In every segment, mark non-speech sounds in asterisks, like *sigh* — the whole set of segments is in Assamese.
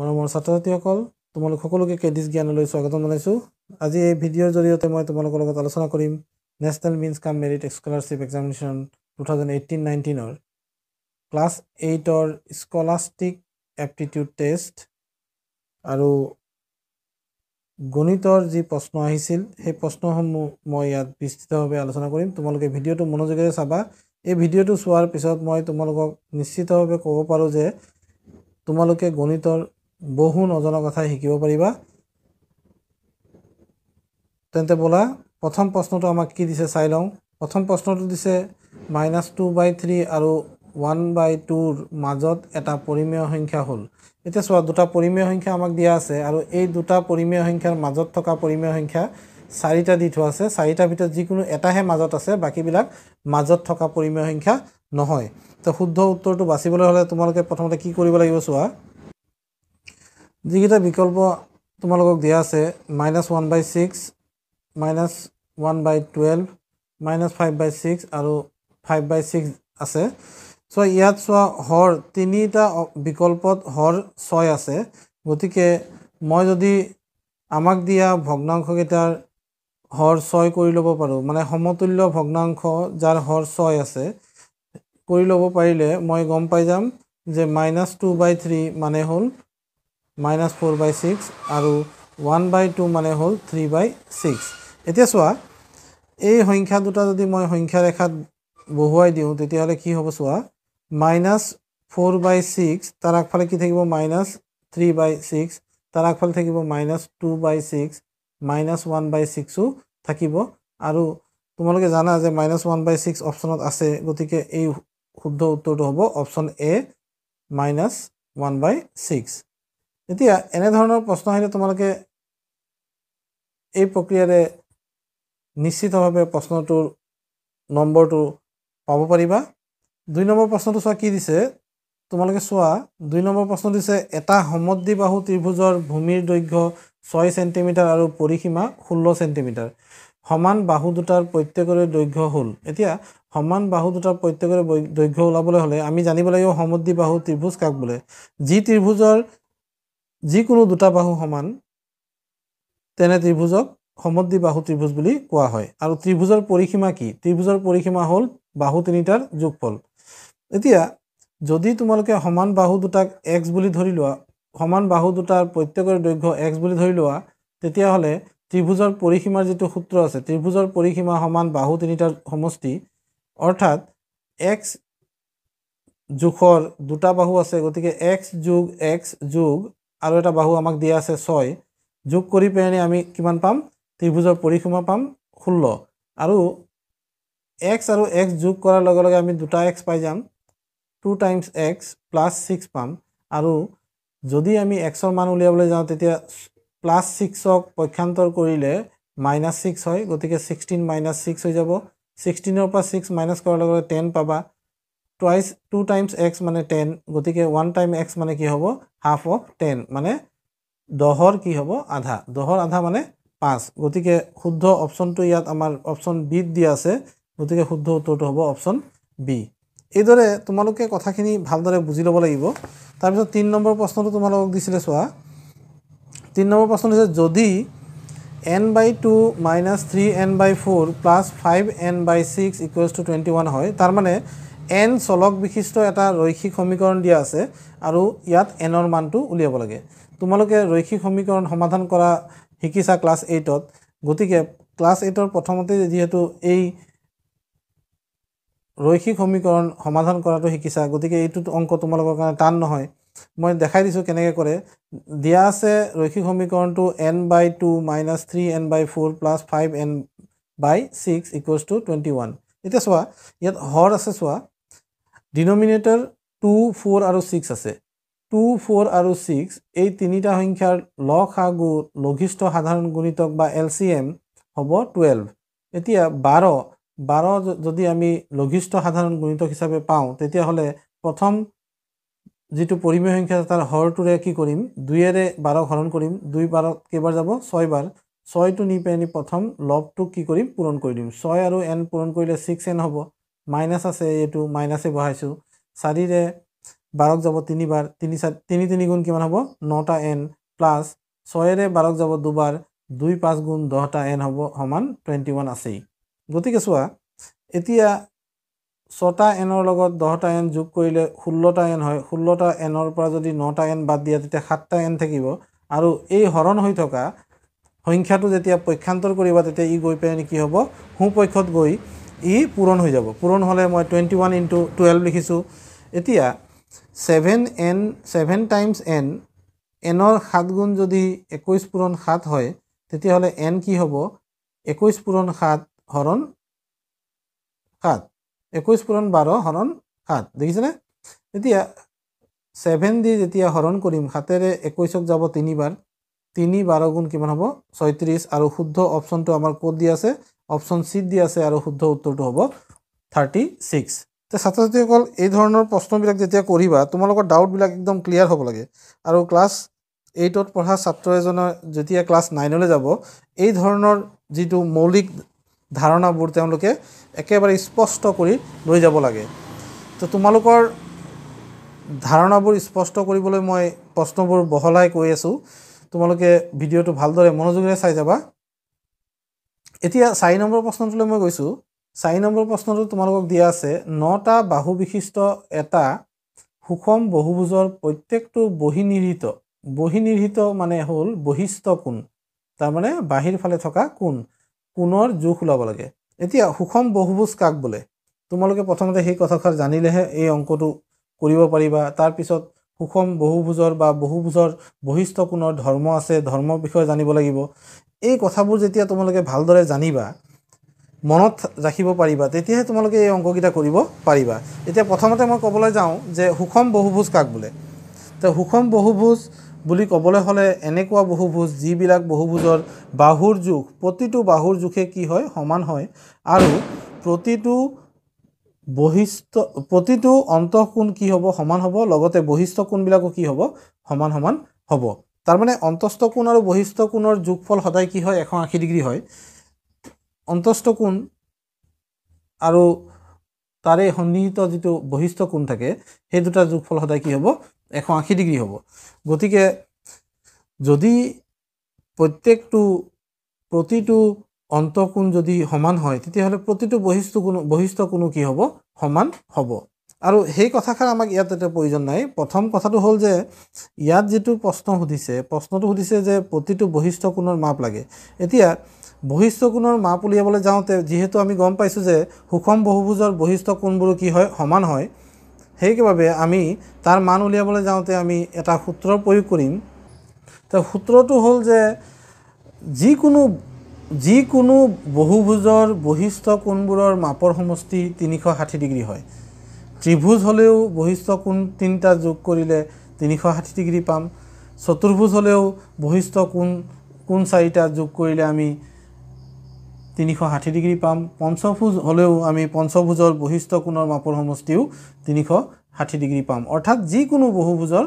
মৰমৰ ছাত্ৰ ছাত্ৰীসকল তোমালোক সকলোকে কেডিছ জ্ঞানলৈ স্বাগতম জনাইছোঁ আজি এই ভিডিঅ'ৰ জৰিয়তে মই তোমালোকৰ লগত আলোচনা কৰিম national means cum merit scholarship examination two thousand eighteen নাইনটিনৰ ক্লাছ এইটৰ স্কলাষ্টিক এপ্টিটিউড টেষ্ট আৰু গণিতৰ যি প্ৰশ্ন আহিছিল সেই প্ৰশ্নসমূহ মই ইয়াত বিস্তৃতভাৱে আলোচনা কৰিম তোমালোকে ভিডিঅ'টো মনোযোগেৰে চাবা এই ভিডিঅ'টো চোৱাৰ পিছত মই তোমালোকক নিশ্চিতভাৱে ক'ব পাৰোঁ যে তোমালোকে গণিতৰ বহু নজনা কথা শিকিব পাৰিবা তেন্তে বোলা প্ৰথম প্ৰশ্নটো আমাক কি দিছে চাই লওঁ প্ৰথম প্ৰশ্নটো দিছে মাইনাছ টু বাই থ্ৰী আৰু ওৱান বাই টুৰ মাজত এটা পৰিমেয় সংখ্যা হ'ল এতিয়া চোৱা দুটা পৰিমেয় সংখ্যা আমাক দিয়া আছে আৰু এই দুটা পৰিমেয় সংখ্যাৰ মাজত থকা পৰিমেয় সংখ্যা চাৰিটা দি থোৱা আছে চাৰিটাৰ ভিতৰত যিকোনো এটাহে মাজত আছে বাকীবিলাক মাজত থকা পৰিমেয় সংখ্যা নহয় তো শুদ্ধ উত্তৰটো বাচিবলৈ হ'লে তোমালোকে প্ৰথমতে কি কৰিব লাগিব চোৱা যিকেইটা বিকল্প তোমালোকক দিয়া আছে minus one by six minus one by twelve minus five by six আৰু ফাইভ বাই ছিক্স আছে চ' ইয়াত চোৱা হৰ তিনিটা বিকল্পত হৰ ছয় আছে গতিকে মই যদি আমাক দিয়া ভগ্নাংশকেইটাৰ হৰ ছয় কৰি ল'ব পাৰোঁ মানে সমতুল্য ভগ্নাংশ যাৰ হৰ ছয় আছে কৰি ল'ব পাৰিলে মই গম পাই যাম যে মাইনাছ টু বাই থ্ৰী মানে হ'ল মাইনাছ ফ'ৰ বাই ছিক্স আৰু ওৱান বাই টু মানে হ'ল থ্ৰী বাই ছিক্স এতিয়া চোৱা এই সংখ্যা দুটা যদি মই সংখ্যাৰেখাত বহুৱাই দিওঁ তেতিয়াহ'লে কি হ'ব চোৱা মাইনাছ ফ'ৰ বাই ছিক্স তাৰ আগফালে কি থাকিব মাইনাছ থ্ৰী বাই ছিক্স তাৰ আগফালে থাকিব minus two by six minus one by ছিক্সো থাকিব আৰু তোমালোকে জানা যে মাইনাছ ওৱান বাই ছিক্স অপশ্যনত আছে গতিকে এই শুদ্ধ উত্তৰটো হ'ব option A minus one by six এতিয়া এনেধৰণৰ প্ৰশ্ন আহিলে তোমালোকে এই প্ৰক্ৰিয়াৰে নিশ্চিতভাৱে প্ৰশ্নটোৰ নম্বৰটো পাব পাৰিবা দুই নম্বৰ প্ৰশ্নটো চোৱা কি দিছে তোমালোকে চোৱা দুই নম্বৰ প্ৰশ্ন দিছে এটা বাহু ত্ৰিভুজৰ ভূমিৰ দৈৰ্ঘ্য ছয় চেণ্টিমিটাৰ আৰু পৰিসীমা ষোল্ল চেণ্টিমিটাৰ সমান বাহু দুটাৰ প্ৰত্যেকৰে দৈৰ্ঘ্য হ'ল এতিয়া সমান বাহু দুটাৰ প্ৰত্যেকৰে দৈৰ্ঘ্য ওলাবলৈ হ'লে আমি জানিব লাগিব সমদ্ৰী বাহু ত্ৰিভুজ কাক বোলে যি ত্ৰিভুজৰ যিকোনো দুটা বাহু সমান তেনে ত্ৰিভুজক সমদ্বি বাহু ত্ৰিভুজ বুলি কোৱা হয় আৰু ত্ৰিভুজৰ পৰিসীমা কি ত্ৰিভুজৰ পৰিসীমা হ'ল বাহু তিনিটাৰ যোগফল এতিয়া যদি তোমালোকে সমান বাহু দুটাক এক্স বুলি ধৰি লোৱা সমান বাহু দুটাৰ প্ৰত্যেকৰ দৈৰ্ঘ্য এক্স বুলি ধৰি লোৱা তেতিয়াহ'লে ত্ৰিভুজৰ পৰিসীমাৰ যিটো সূত্ৰ আছে ত্ৰিভুজৰ পৰিসীমা সমান বাহু তিনিটাৰ সমষ্টি অৰ্থাৎ এক্স জোখৰ দুটা বাহু আছে গতিকে এক্স যোগ এক্স যোগ আৰু এটা বাহু আমাক দিয়া আছে ছয় যোগ কৰি পেলাইনি আমি কিমান পাম ত্ৰিভুজৰ পৰিসীমা পাম ষোল্ল আৰু এক্স আৰু এক্স যোগ কৰাৰ লগে লগে আমি দুটা এক্স পাই যাম two times X plus six পাম আৰু যদি আমি এক্সৰ মান উলিয়াবলৈ যাওঁ তেতিয়া প্লাছ ছিক্সক পক্ষান্তৰ কৰিলে মাইনাছ ছিক্স হয় গতিকে ছিক্সটিন মাইনাছ ছিক্স হৈ যাব ছিক্সটিনৰ পৰা ছিক্স মাইনাছ কৰাৰ লগে লগে টেন পাবা টুৱাইছ টু টাইমছ এক্স মানে টেন গতিকে ওৱান টাইম এক্স মানে কি হ'ব হাফ অফ টেন মানে দহৰ কি হ'ব আধা দহৰ আধা মানে পাঁচ গতিকে শুদ্ধ অপশ্যনটো ইয়াত আমাৰ অপশ্যন বিত দিয়া আছে গতিকে শুদ্ধ উত্তৰটো হ'ব অপশ্যন বি এইদৰে তোমালোকে কথাখিনি ভালদৰে বুজি ল'ব লাগিব তাৰপিছত তিনি নম্বৰ প্ৰশ্নটো তোমালোকক দিছিলে চোৱা তিনি নম্বৰ প্ৰশ্ন হৈছে যদি N by two minus three N by four plus five N by six equals to twenty one হয় তাৰমানে এন চলক বিশিষ্ট এটা ৰৈক্ষিক সমীকৰণ দিয়া আছে আৰু ইয়াত এনৰ মানটো উলিয়াব লাগে তোমালোকে ৰৈক্ষিক সমীকৰণ সমাধান কৰা শিকিছা ক্লাছ এইটত গতিকে ক্লাছ এইটৰ প্ৰথমতে যিহেতু এই ৰৈক্ষিক সমীকৰণ সমাধান কৰাটো শিকিছা গতিকে এইটো অংক তোমালোকৰ কাৰণে টান নহয় মই দেখাই দিছোঁ কেনেকৈ কৰে দিয়া আছে ৰৈক্ষিক সমীকৰণটো N by two minus three N by four plus five N by six equals to twenty one এতিয়া চোৱা ইয়াত হৰ আছে চোৱা ডিনমিনেটৰ টু ফ'ৰ আৰু ছিক্স আছে টু ফ'ৰ আৰু ছিক্স এই তিনিটা সংখ্যাৰ ল সা গু লঘিষ্ঠ সাধাৰণ গুণিতক বা এল চি এম হ'ব টুৱেল্ভ এতিয়া বাৰ বাৰ যদি আমি লঘিষ্ঠ সাধাৰণ গুণিতক হিচাপে পাওঁ তেতিয়াহ'লে প্ৰথম যিটো পৰিমেয় সংখ্যা তাৰ হৰটোৰে কি কৰিম দুয়েৰে বাৰক হৰণ কৰিম দুই বাৰত কেইবাৰ যাব ছয়বাৰ ছয়টো নি পেলাহেনি প্ৰথম লভটো কি কৰিম পূৰণ কৰি দিম ছয় আৰু এন পূৰণ কৰিলে ছিক্স এন হ'ব মাইনাছ আছে এইটো মাইনাছে বহাইছোঁ চাৰিৰে বাৰক যাব তিনিবাৰ তিনি চাৰি তিনি তিনি গুণ কিমান হ'ব নটা এন প্লাছ ছয়েৰে বাৰক যাব দুবাৰ দুই পাঁচ গুণ দহটা এন হ'ব সমান টুৱেণ্টি ওৱান আছেই গতিকে চোৱা এতিয়া ছটা এনৰ লগত দহটা এন যোগ কৰিলে ষোল্লটা এন হয় ষোল্লটা এনৰ পৰা যদি নটা এন বাদ দিয়া তেতিয়া সাতটা এন থাকিব আৰু এই হৰণ হৈ থকা সংখ্যাটো যেতিয়া পক্ষান্তৰ কৰিবা তেতিয়া ই গৈ পেলাইনি কি হ'ব সোঁপক্ষত গৈ ই পূৰণ হৈ যাব পূৰণ হ'লে মই টুৱেণ্টি ওৱান ইণ্টু টুৱেল্ভ লিখিছোঁ এতিয়া seven N seven times N এনৰ সাত গুণ যদি একৈছ পূৰণ সাত হয় তেতিয়াহ'লে এন কি হ'ব একৈছ পূৰণ সাত হৰণ সাত একৈছ পূৰণ বাৰ হৰণ সাত দেখিছেনে এতিয়া ছেভেন দি যেতিয়া হৰণ কৰিম সাতেৰে একৈছক যাব তিনিবাৰ তিনি বাৰ গুণ কিমান হ'ব ছয়ত্ৰিছ আৰু শুদ্ধ অপশ্যনটো আমাৰ ক'ত দি আছে অপশ্যন চিত দি আছে আৰু শুদ্ধ উত্তৰটো হ'ব থাৰ্টি ছিক্স তে ছাত্ৰ ছাত্ৰীসকল এই ধৰণৰ প্ৰশ্নবিলাক যেতিয়া কৰিবা তোমালোকৰ ডাউটবিলাক একদম ক্লিয়াৰ হ'ব লাগে আৰু ক্লাছ এইটত পঢ়া ছাত্ৰ এজনৰ যেতিয়া ক্লাছ নাইনলৈ যাব এই ধৰণৰ যিটো মৌলিক ধাৰণাবোৰ তেওঁলোকে একেবাৰে স্পষ্ট কৰি লৈ যাব লাগে তো তোমালোকৰ ধাৰণাবোৰ স্পষ্ট কৰিবলৈ মই প্ৰশ্নবোৰ বহলাই কৈ আছো তোমালোকে ভিডিঅ'টো ভালদৰে মনোযোগেৰে চাই যাবা এতিয়া চাৰি নম্বৰ প্ৰশ্নটোলৈ মই গৈছোঁ চাৰি নম্বৰ প্ৰশ্নটো তোমালোকক দিয়া আছে নটা বাহু বিশিষ্ট এটা সুষম বহুভোজৰ প্ৰত্যেকটো বহিনিৰ্হিত বহিনিৰ্হিত মানে হ'ল বহিষ্ঠ কোন তাৰমানে বাহিৰ ফালে থকা কোণ কোণৰ জোখ ওলাব লাগে এতিয়া সুষম বহুভোজ কাক বোলে তোমালোকে প্ৰথমতে সেই কথাষাৰ জানিলেহে এই অংকটো কৰিব পাৰিবা তাৰপিছত সুষম বহুভোজৰ বা বহুভোজৰ বহিষ্ঠ কোনো ধৰ্ম আছে ধৰ্মৰ বিষয়ে জানিব লাগিব এই কথাবোৰ যেতিয়া তোমালোকে ভালদৰে জানিবা মনত ৰাখিব পাৰিবা তেতিয়াহে তোমালোকে এই অংকগীতা কৰিব পাৰিবা এতিয়া প্ৰথমতে মই ক'বলৈ যাওঁ যে সুষম বহুভোজ কাক বোলে তো সুষম বহুভোজ বুলি ক'বলৈ হ'লে এনেকুৱা বহুভোজ যিবিলাক বহুভোজৰ বাহুৰ জোখ প্ৰতিটো বাহুৰ জোখে কি হয় সমান হয় আৰু প্ৰতিটো বহিষ্ঠ প্ৰতিটো অন্তঃ কি হ'ব সমান হ'ব লগতে বহিষ্ঠ কোণবিলাকো কি হ'ব সমান সমান হ'ব তাৰমানে অন্তস্থ কোণ আৰু বহিষ্ঠ কোণৰ যোগফল সদায় কি হয় এশ আশী ডিগ্ৰী হয় অন্তস্থ কোণ আৰু তাৰে সন্নিহিত যিটো বহিষ্ঠ কোণ থাকে সেই দুটাৰ যোগফল সদায় কি হ'ব এশ আশী ডিগ্ৰী হ'ব গতিকে যদি প্ৰত্যেকটো প্ৰতিটো অন্তঃকোণ যদি সমান হয় তেতিয়াহ'লে প্ৰতিটো বহিষ্ঠ কোনো বহিষ্ঠ কোনো কি হ'ব সমান হ'ব আৰু সেই কথাষাৰ আমাক ইয়াত এতিয়া প্ৰয়োজন নাই প্ৰথম কথাটো হ'ল যে ইয়াত যিটো প্ৰশ্ন সুধিছে প্ৰশ্নটো সুধিছে যে প্ৰতিটো বৈশিষ্ট্য কোণৰ মাপ লাগে এতিয়া বহিষ্ঠ কোণৰ মাপ উলিয়াবলৈ যাওঁতে যিহেতু আমি গম পাইছোঁ যে সুষম বহুভোজৰ বৈশিষ্ট্য কোণবোৰো কি হয় সমান হয় সেইবাবে আমি তাৰ মান উলিয়াবলৈ যাওঁতে আমি এটা সূত্ৰ প্ৰয়োগ কৰিম তো সূত্ৰটো হ'ল যে যিকোনো যিকোনো বহুভোজৰ বহিষ্ঠ কোণবোৰৰ মাপৰ সমষ্টি তিনিশ ষাঠি ডিগ্ৰী হয় ত্ৰিভোজ হ'লেও বহিষ্ঠ কোণ তিনিটা যোগ কৰিলে তিনিশ ষাঠি ডিগ্ৰী পাম চতুৰ্ভোজ হ'লেও বহিষ্ঠ কোণ কোন চাৰিটা যোগ কৰিলে আমি তিনিশ ষাঠি ডিগ্ৰী পাম পঞ্চভোজ হ'লেও আমি পঞ্চভোজৰ বহিষ্ঠ কোণৰ মাপৰ সমষ্টিও তিনিশ ষাঠি ডিগ্ৰী পাম অৰ্থাৎ যিকোনো বহুভোজৰ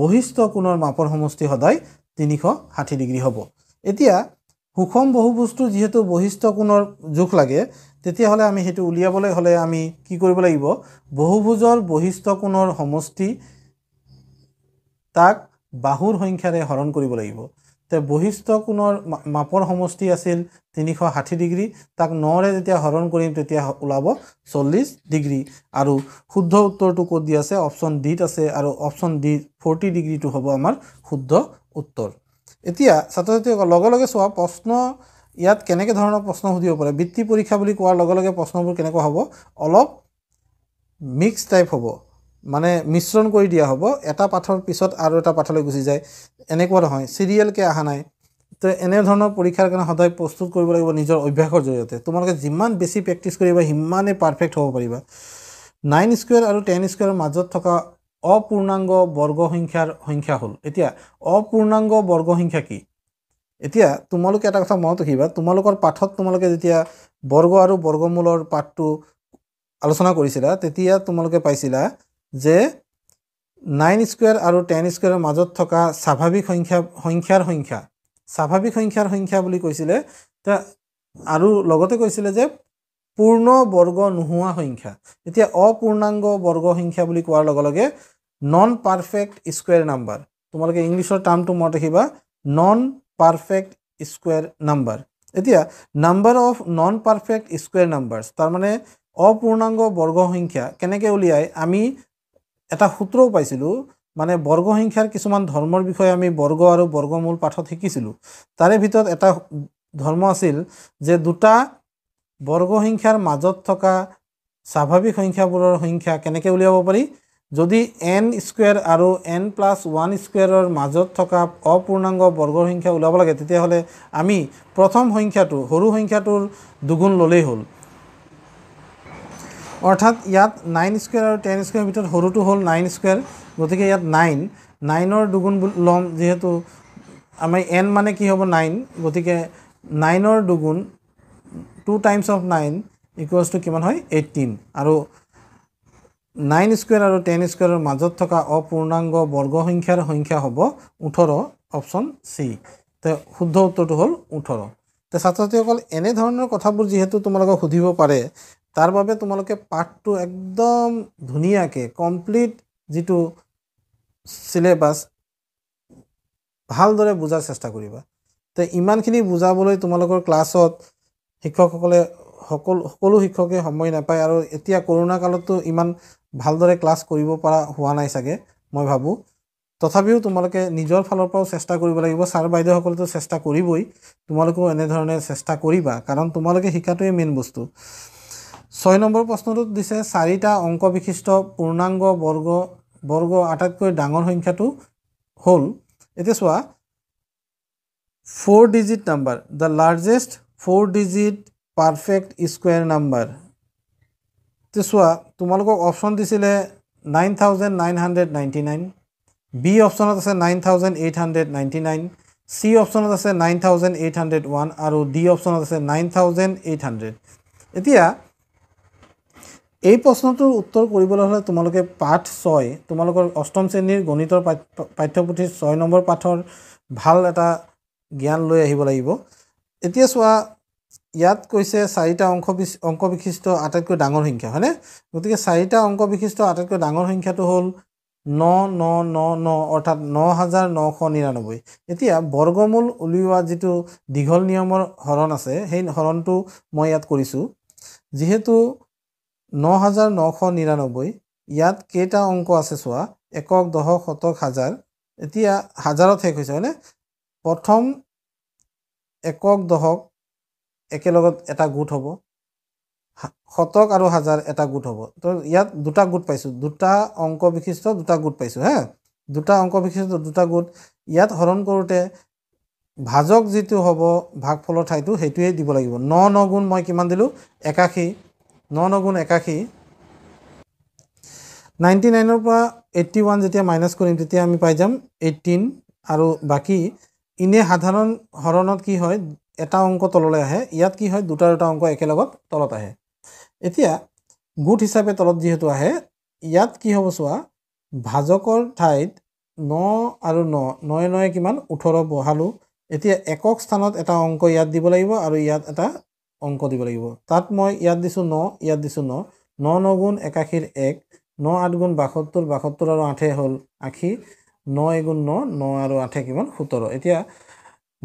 বহিষ্ঠ কোণৰ মাপৰ সমষ্টি সদায় তিনিশ ষাঠি ডিগ্ৰী হ'ব এতিয়া সুষম বহু বস্তু যিহেতু বৈশিষ্ট্য কোণৰ জোখ লাগে তেতিয়াহ'লে আমি সেইটো উলিয়াবলৈ হ'লে আমি কি কৰিব লাগিব বহুভোজৰ বৈশিষ্ট্য কোণৰ সমষ্টি তাক বাহুৰ সংখ্যাৰে হৰণ কৰিব লাগিব তে বহিষ্ঠ কোণৰ মাপৰ সমষ্টি আছিল তিনিশ ষাঠি ডিগ্ৰী তাক নৰে যেতিয়া হৰণ কৰিম তেতিয়া ওলাব চল্লিছ ডিগ্ৰী আৰু শুদ্ধ উত্তৰটো ক'ত দি আছে অপশ্যন ডিত আছে আৰু অপশ্যন ডি ফৰ্টি ডিগ্ৰীটো হ'ব আমাৰ শুদ্ধ উত্তৰ এতিয়া ছাত্ৰ ছাত্ৰীসকল লগে লগে চোৱা প্ৰশ্ন ইয়াত কেনেকৈ ধৰণৰ প্ৰশ্ন সুধিব পাৰে বৃত্তি পৰীক্ষা বুলি কোৱাৰ লগে লগে প্ৰশ্নবোৰ কেনেকুৱা হ'ব অলপ মিক্স টাইপ হ'ব মানে মিশ্ৰণ কৰি দিয়া হ'ব এটা পাঠৰ পিছত আৰু এটা পাঠলৈ গুচি যায় এনেকুৱা নহয় চিৰিয়েলকৈ অহা নাই তো এনেধৰণৰ পৰীক্ষাৰ কাৰণে সদায় প্ৰস্তুত কৰিব লাগিব নিজৰ অভ্যাসৰ জৰিয়তে তোমালোকে যিমান বেছি প্ৰেক্টিছ কৰিবা সিমানেই পাৰফেক্ট হ'ব পাৰিবা নাইন স্কুৱেৰ আৰু টেন স্কুৱেৰৰ মাজত থকা অপূৰ্ণাংগ বৰ্গ সংখ্যাৰ সংখ্যা হ'ল এতিয়া অপূৰ্ণাংগ বৰ্গ সংখ্যা কি এতিয়া তোমালোকে এটা কথা মনত ৰাখিবা তোমালোকৰ পাঠত তোমালোকে যেতিয়া বৰ্গ আৰু বৰ্গমূলৰ পাঠটো আলোচনা কৰিছিলা তেতিয়া তোমালোকে পাইছিলা যে নাইন স্কুৱেৰ আৰু টেন স্কুৱেৰৰ মাজত থকা স্বাভাৱিক সংখ্যা সংখ্যাৰ সংখ্যা স্বাভাৱিক সংখ্যাৰ সংখ্যা বুলি কৈছিলে আৰু লগতে কৈছিলে যে পূৰ্ণ বৰ্গ নোহোৱা সংখ্যা এতিয়া অপূৰ্ণাংগ বৰ্গ সংখ্যা বুলি কোৱাৰ লগে লগে নন পাৰফেক্ট স্কুৱেৰ নাম্বাৰ তোমালোকে ইংলিছৰ টাৰ্মটো মনত ৰাখিবা নন পাৰফেক্ট স্কুৱেৰ নাম্বাৰ এতিয়া number of non perfect square numbers তাৰমানে অপূৰ্ণাংগ বৰ্গ সংখ্যা কেনেকৈ উলিয়াই আমি এটা সূত্ৰও পাইছিলোঁ মানে বৰ্গ সংখ্যাৰ কিছুমান ধৰ্মৰ বিষয়ে আমি বৰ্গ আৰু বৰ্গমূল পাঠত শিকিছিলোঁ তাৰে ভিতৰত এটা ধৰ্ম আছিল যে দুটা বৰ্গ সংখ্যাৰ মাজত থকা স্বাভাৱিক সংখ্যাবোৰৰ সংখ্যা কেনেকৈ উলিয়াব পাৰি যদি এন স্কুৱেৰ আৰু এন প্লাছ ওৱান স্কুৱেৰৰ মাজত থকা অপূৰ্ণাংগ বৰ্গৰ সংখ্যা ওলাব লাগে তেতিয়াহ'লে আমি প্ৰথম সংখ্যাটো সৰু সংখ্যাটোৰ দুগুণ ল'লেই হ'ল অৰ্থাৎ ইয়াত নাইন স্কুৱেৰ আৰু টেন স্কুৱেৰৰ ভিতৰত সৰুটো হ'ল নাইন স্কুৱেৰ গতিকে ইয়াত নাইন নাইনৰ দুগুণ ল'ম যিহেতু আমি এন মানে কি হ'ব নাইন গতিকে নাইনৰ দুগুণ two times of nine equals to কিমান হয় এইটিন আৰু নাইন স্কুৱেৰ আৰু টেন স্কুৱেৰৰ মাজত থকা অপূৰ্ণাংগ বৰ্গ সংখ্যাৰ সংখ্যা হ'ব ওঠৰ অপশ্যন চি তে শুদ্ধ উত্তৰটো হ'ল ওঠৰ তে ছাত্ৰ ছাত্ৰীসকল এনেধৰণৰ কথাবোৰ যিহেতু তোমালোকক সুধিব পাৰে তাৰ বাবে তোমালোকে পাঠটো একদম ধুনীয়াকৈ কমপ্লিট যিটো চিলেবাছ ভালদৰে বুজাৰ চেষ্টা কৰিবা তে ইমানখিনি বুজাবলৈ তোমালোকৰ ক্লাছত শিক্ষকসকলে সকলো সকলো শিক্ষকে সময় নাপায় আৰু এতিয়া কৰোণা কালতো ইমান ভালদৰে ক্লাছ কৰিব পৰা হোৱা নাই চাগে মই ভাবোঁ তথাপিও তোমালোকে নিজৰ ফালৰ পৰাও চেষ্টা কৰিব লাগিব ছাৰ বাইদেউসকলেতো চেষ্টা কৰিবই তোমালোকেও এনেধৰণে চেষ্টা কৰিবা কাৰণ তোমালোকে শিকাটোৱেই মেইন বস্তু ছয় নম্বৰ প্ৰশ্নটোত দিছে চাৰিটা অংক বিশিষ্ট পূৰ্ণাংগ বৰ্গ বৰ্গ আটাইতকৈ ডাঙৰ সংখ্যাটো হ'ল এতিয়া চোৱা four digit number the largest four digit perfect square number তে চোৱা তোমালোকক অপশ্যন দিছিলে nine thousand nine hundred ninety nine B অপশ্যনত আছে nine thousand eight hundred ninety nine C অপশ্যনত আছে nine thousand eight hundred one আৰু ডি অপশ্যনত আছে নাইন থাউজেণ্ড এইট হাণ্ড্ৰেড এতিয়া এই প্ৰশ্নটোৰ উত্তৰ কৰিবলৈ হ'লে তোমালোকে পাঠ ছয় তোমালোকৰ অষ্টম শ্ৰেণীৰ গণিতৰ পাঠ্যপুথিৰ ছয় নম্বৰ পাঠৰ ভাল এটা জ্ঞান লৈ আহিব লাগিব এতিয়া চোৱা ইয়াত কৈছে চাৰিটা অংশ অংক বিশিষ্ট আটাইতকৈ ডাঙৰ সংখ্যা হয়নে গতিকে চাৰিটা অংক বিশিষ্ট আটাইতকৈ ডাঙৰ সংখ্যাটো হ'ল ন ন ন ন অৰ্থাৎ ন হাজাৰ নশ নিৰান্নব্বৈ এতিয়া বৰ্গমূল উলিওৱা যিটো দীঘল নিয়মৰ হৰণ আছে সেই হৰণটো মই ইয়াত কৰিছোঁ যিহেতু ন হাজাৰ নশ নিৰান্নব্বৈ ইয়াত কেইটা অংক আছে চোৱা একক দশক শতক হাজাৰ এতিয়া হাজাৰত শেষ হৈছে হয়নে প্ৰথম একক দশক একেলগত এটা গোট হ'ব শতক আৰু হাজাৰ এটা গোট হ'ব তো ইয়াত দুটা গোট পাইছোঁ দুটা অংক বিশিষ্ট দুটা গোট পাইছোঁ হা দুটা অংক বিশিষ্ট দুটা গোট ইয়াত হৰণ কৰোঁতে ভাজক যিটো হ'ব ভাগ ফলৰ ঠাইটো সেইটোৱেই দিব লাগিব ন ন গুণ মই কিমান দিলোঁ একাশী ন ন গুণ একাশী নাইণ্টি নাইনৰ পৰা এইট্টি ওৱান যেতিয়া মাইনাছ কৰিম তেতিয়া আমি পাই যাম এইটিন আৰু বাকী ইনে সাধাৰণ হৰণত কি হয় এটা অংক তললৈ আহে ইয়াত কি হয় দুটা দুটা অংক একেলগত তলত আহে এতিয়া গোট হিচাপে তলত যিহেতু আহে ইয়াত কি হ'ব চোৱা ভাজকৰ ঠাইত ন আৰু ন নয়ে নয়ে কিমান ওঠৰ বহালোঁ এতিয়া একক স্থানত এটা অংক ইয়াত দিব লাগিব আৰু ইয়াত এটা অংক দিব লাগিব তাত মই ইয়াত দিছোঁ ন ইয়াত দিছোঁ ন ন ন গুণ একাশীৰ এক ন আঠ গুণ বাসত্তৰ বাসত্তৰ আৰু আঠে হ'ল আশী ন এগুণ ন ন আৰু আঠে কিমান সোতৰ এতিয়া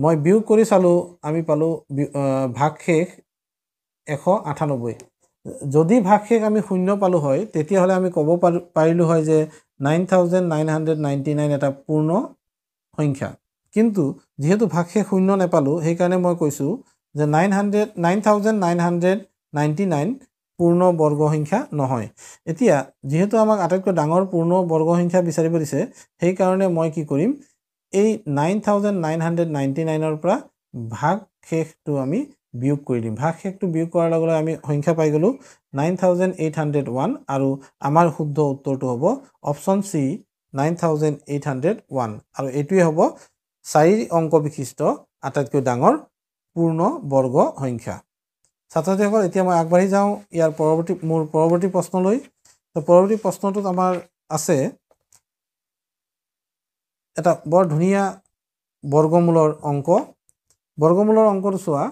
মই বিয়োগ কৰি চালোঁ আমি পালোঁ ভাগ শেষ এশ আঠানব্বৈ যদি ভাগ শেষ আমি শূন্য পালোঁ হয় তেতিয়াহ'লে আমি ক'ব পাৰোঁ পাৰিলোঁ হয় যে nine thousand nine hundred ninety nine এটা পূৰ্ণ সংখ্যা কিন্তু যিহেতু ভাগ শেষ শূন্য নেপালোঁ সেইকাৰণে মই কৈছোঁ যে nine hundred nine thousand nine hundred ninety nine পূৰ্ণ বৰ্গ সংখ্যা নহয় এতিয়া যিহেতু আমাক আটাইতকৈ ডাঙৰ পূৰ্ণ বৰ্গ সংখ্যা বিচাৰিব দিছে সেইকাৰণে মই কি কৰিম এই nine thousand nine hundred ninety নাইনৰ পৰা ভাগ শেষটো আমি বিয়োগ কৰি দিম ভাগ শেষটো বিয়োগ কৰাৰ লগে লগে আমি সংখ্যা পাই গ'লোঁ nine thousand eight hundred one আৰু আমাৰ শুদ্ধ উত্তৰটো হ'ব option C nine thousand eight hundred one আৰু এইটোৱে হ'ব চাৰি অংক বিশিষ্ট আটাইতকৈ ডাঙৰ পূৰ্ণ বৰ্গ সংখ্যা ছাত্ৰীসকল এতিয়া মই আগবাঢ়ি যাওঁ ইয়াৰ পৰৱৰ্তী মোৰ পৰৱৰ্তী প্ৰশ্নলৈ তো পৰৱৰ্তী প্ৰশ্নটোত আমাৰ আছে এটা বৰ ধুনীয়া বৰ্গমূলৰ অংক বৰ্গমূলৰ অংকটো চোৱা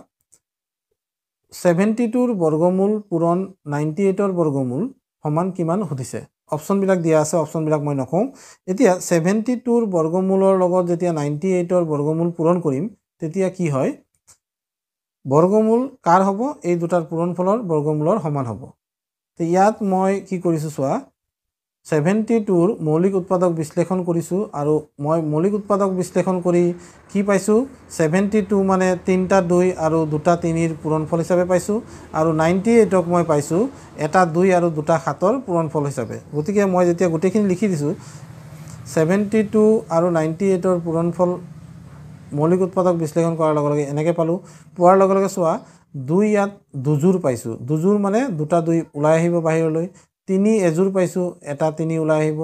ছেভেণ্টি টুৰ বৰ্গমূল পূৰণ নাইণ্টি এইটৰ বৰ্গমূল সমান কিমান সুধিছে অপশ্যনবিলাক দিয়া আছে অপশ্যনবিলাক মই নকওঁ এতিয়া ছেভেণ্টি টুৰ বৰ্গমূলৰ লগত যেতিয়া নাইণ্টি এইটৰ বৰ্গমূল পূৰণ কৰিম তেতিয়া কি হয় বৰ্গমূল কাৰ হ'ব এই দুটাৰ পূৰণফলৰ বৰ্গমূলৰ সমান হ'ব তো ইয়াত মই কি কৰিছোঁ চোৱা ছেভেণ্টি টুৰ মৌলিক উৎপাদক বিশ্লেষণ কৰিছোঁ আৰু মই মৌলিক উৎপাদক বিশ্লেষণ কৰি কি পাইছোঁ ছেভেণ্টি টু মানে তিনিটা দুই আৰু দুটা তিনিৰ পূৰণফল হিচাপে পাইছোঁ আৰু নাইণ্টি এইটক মই পাইছোঁ এটা দুই আৰু দুটা সাতৰ পূৰণফল হিচাপে গতিকে মই যেতিয়া গোটেইখিনি লিখি দিছোঁ ছেভেণ্টি টু আৰু নাইণ্টি এইটৰ পূৰণফল মৌলিক উৎপাদক বিশ্লেষণ কৰাৰ লগে লগে এনেকৈ পালোঁ পোৱাৰ লগে লগে চোৱা দুই ইয়াত দুযোৰ পাইছোঁ দুযোৰ মানে দুটা দুই ওলাই আহিব বাহিৰলৈ তিনি এযোৰ পাইছোঁ এটা তিনি ওলাই আহিব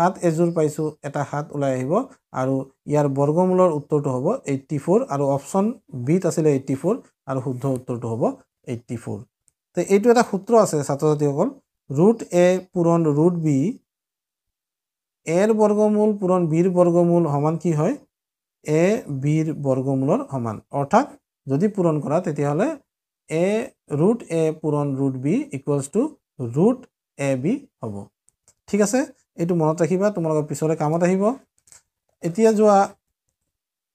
সাত এযোৰ পাইছোঁ এটা সাত ওলাই আহিব আৰু ইয়াৰ বৰ্গমূলৰ উত্তৰটো হ'ব এইট্টি ফ'ৰ আৰু অপশ্যন বিত আছিলে এইট্টি ফ'ৰ আৰু শুদ্ধ উত্তৰটো হ'ব এইট্টি ফ'ৰ তো এইটো এটা সূত্ৰ আছে ছাত্ৰ ছাত্ৰীসকল ৰুট এ পূৰণ ৰুট বি এৰ বৰ্গমূল পূৰণ বিৰ বৰ্গমূল সমান কি হয় এ বিৰ বৰ্গমূলৰ সমান অৰ্থাৎ যদি পূৰণ কৰা তেতিয়াহ'লে এ ৰুট এ পূৰণ root B equals to root A B হ'ব ঠিক আছে এইটো মনত ৰাখিবা তোমালোকৰ পিছলৈ কামত আহিব এতিয়া যোৱা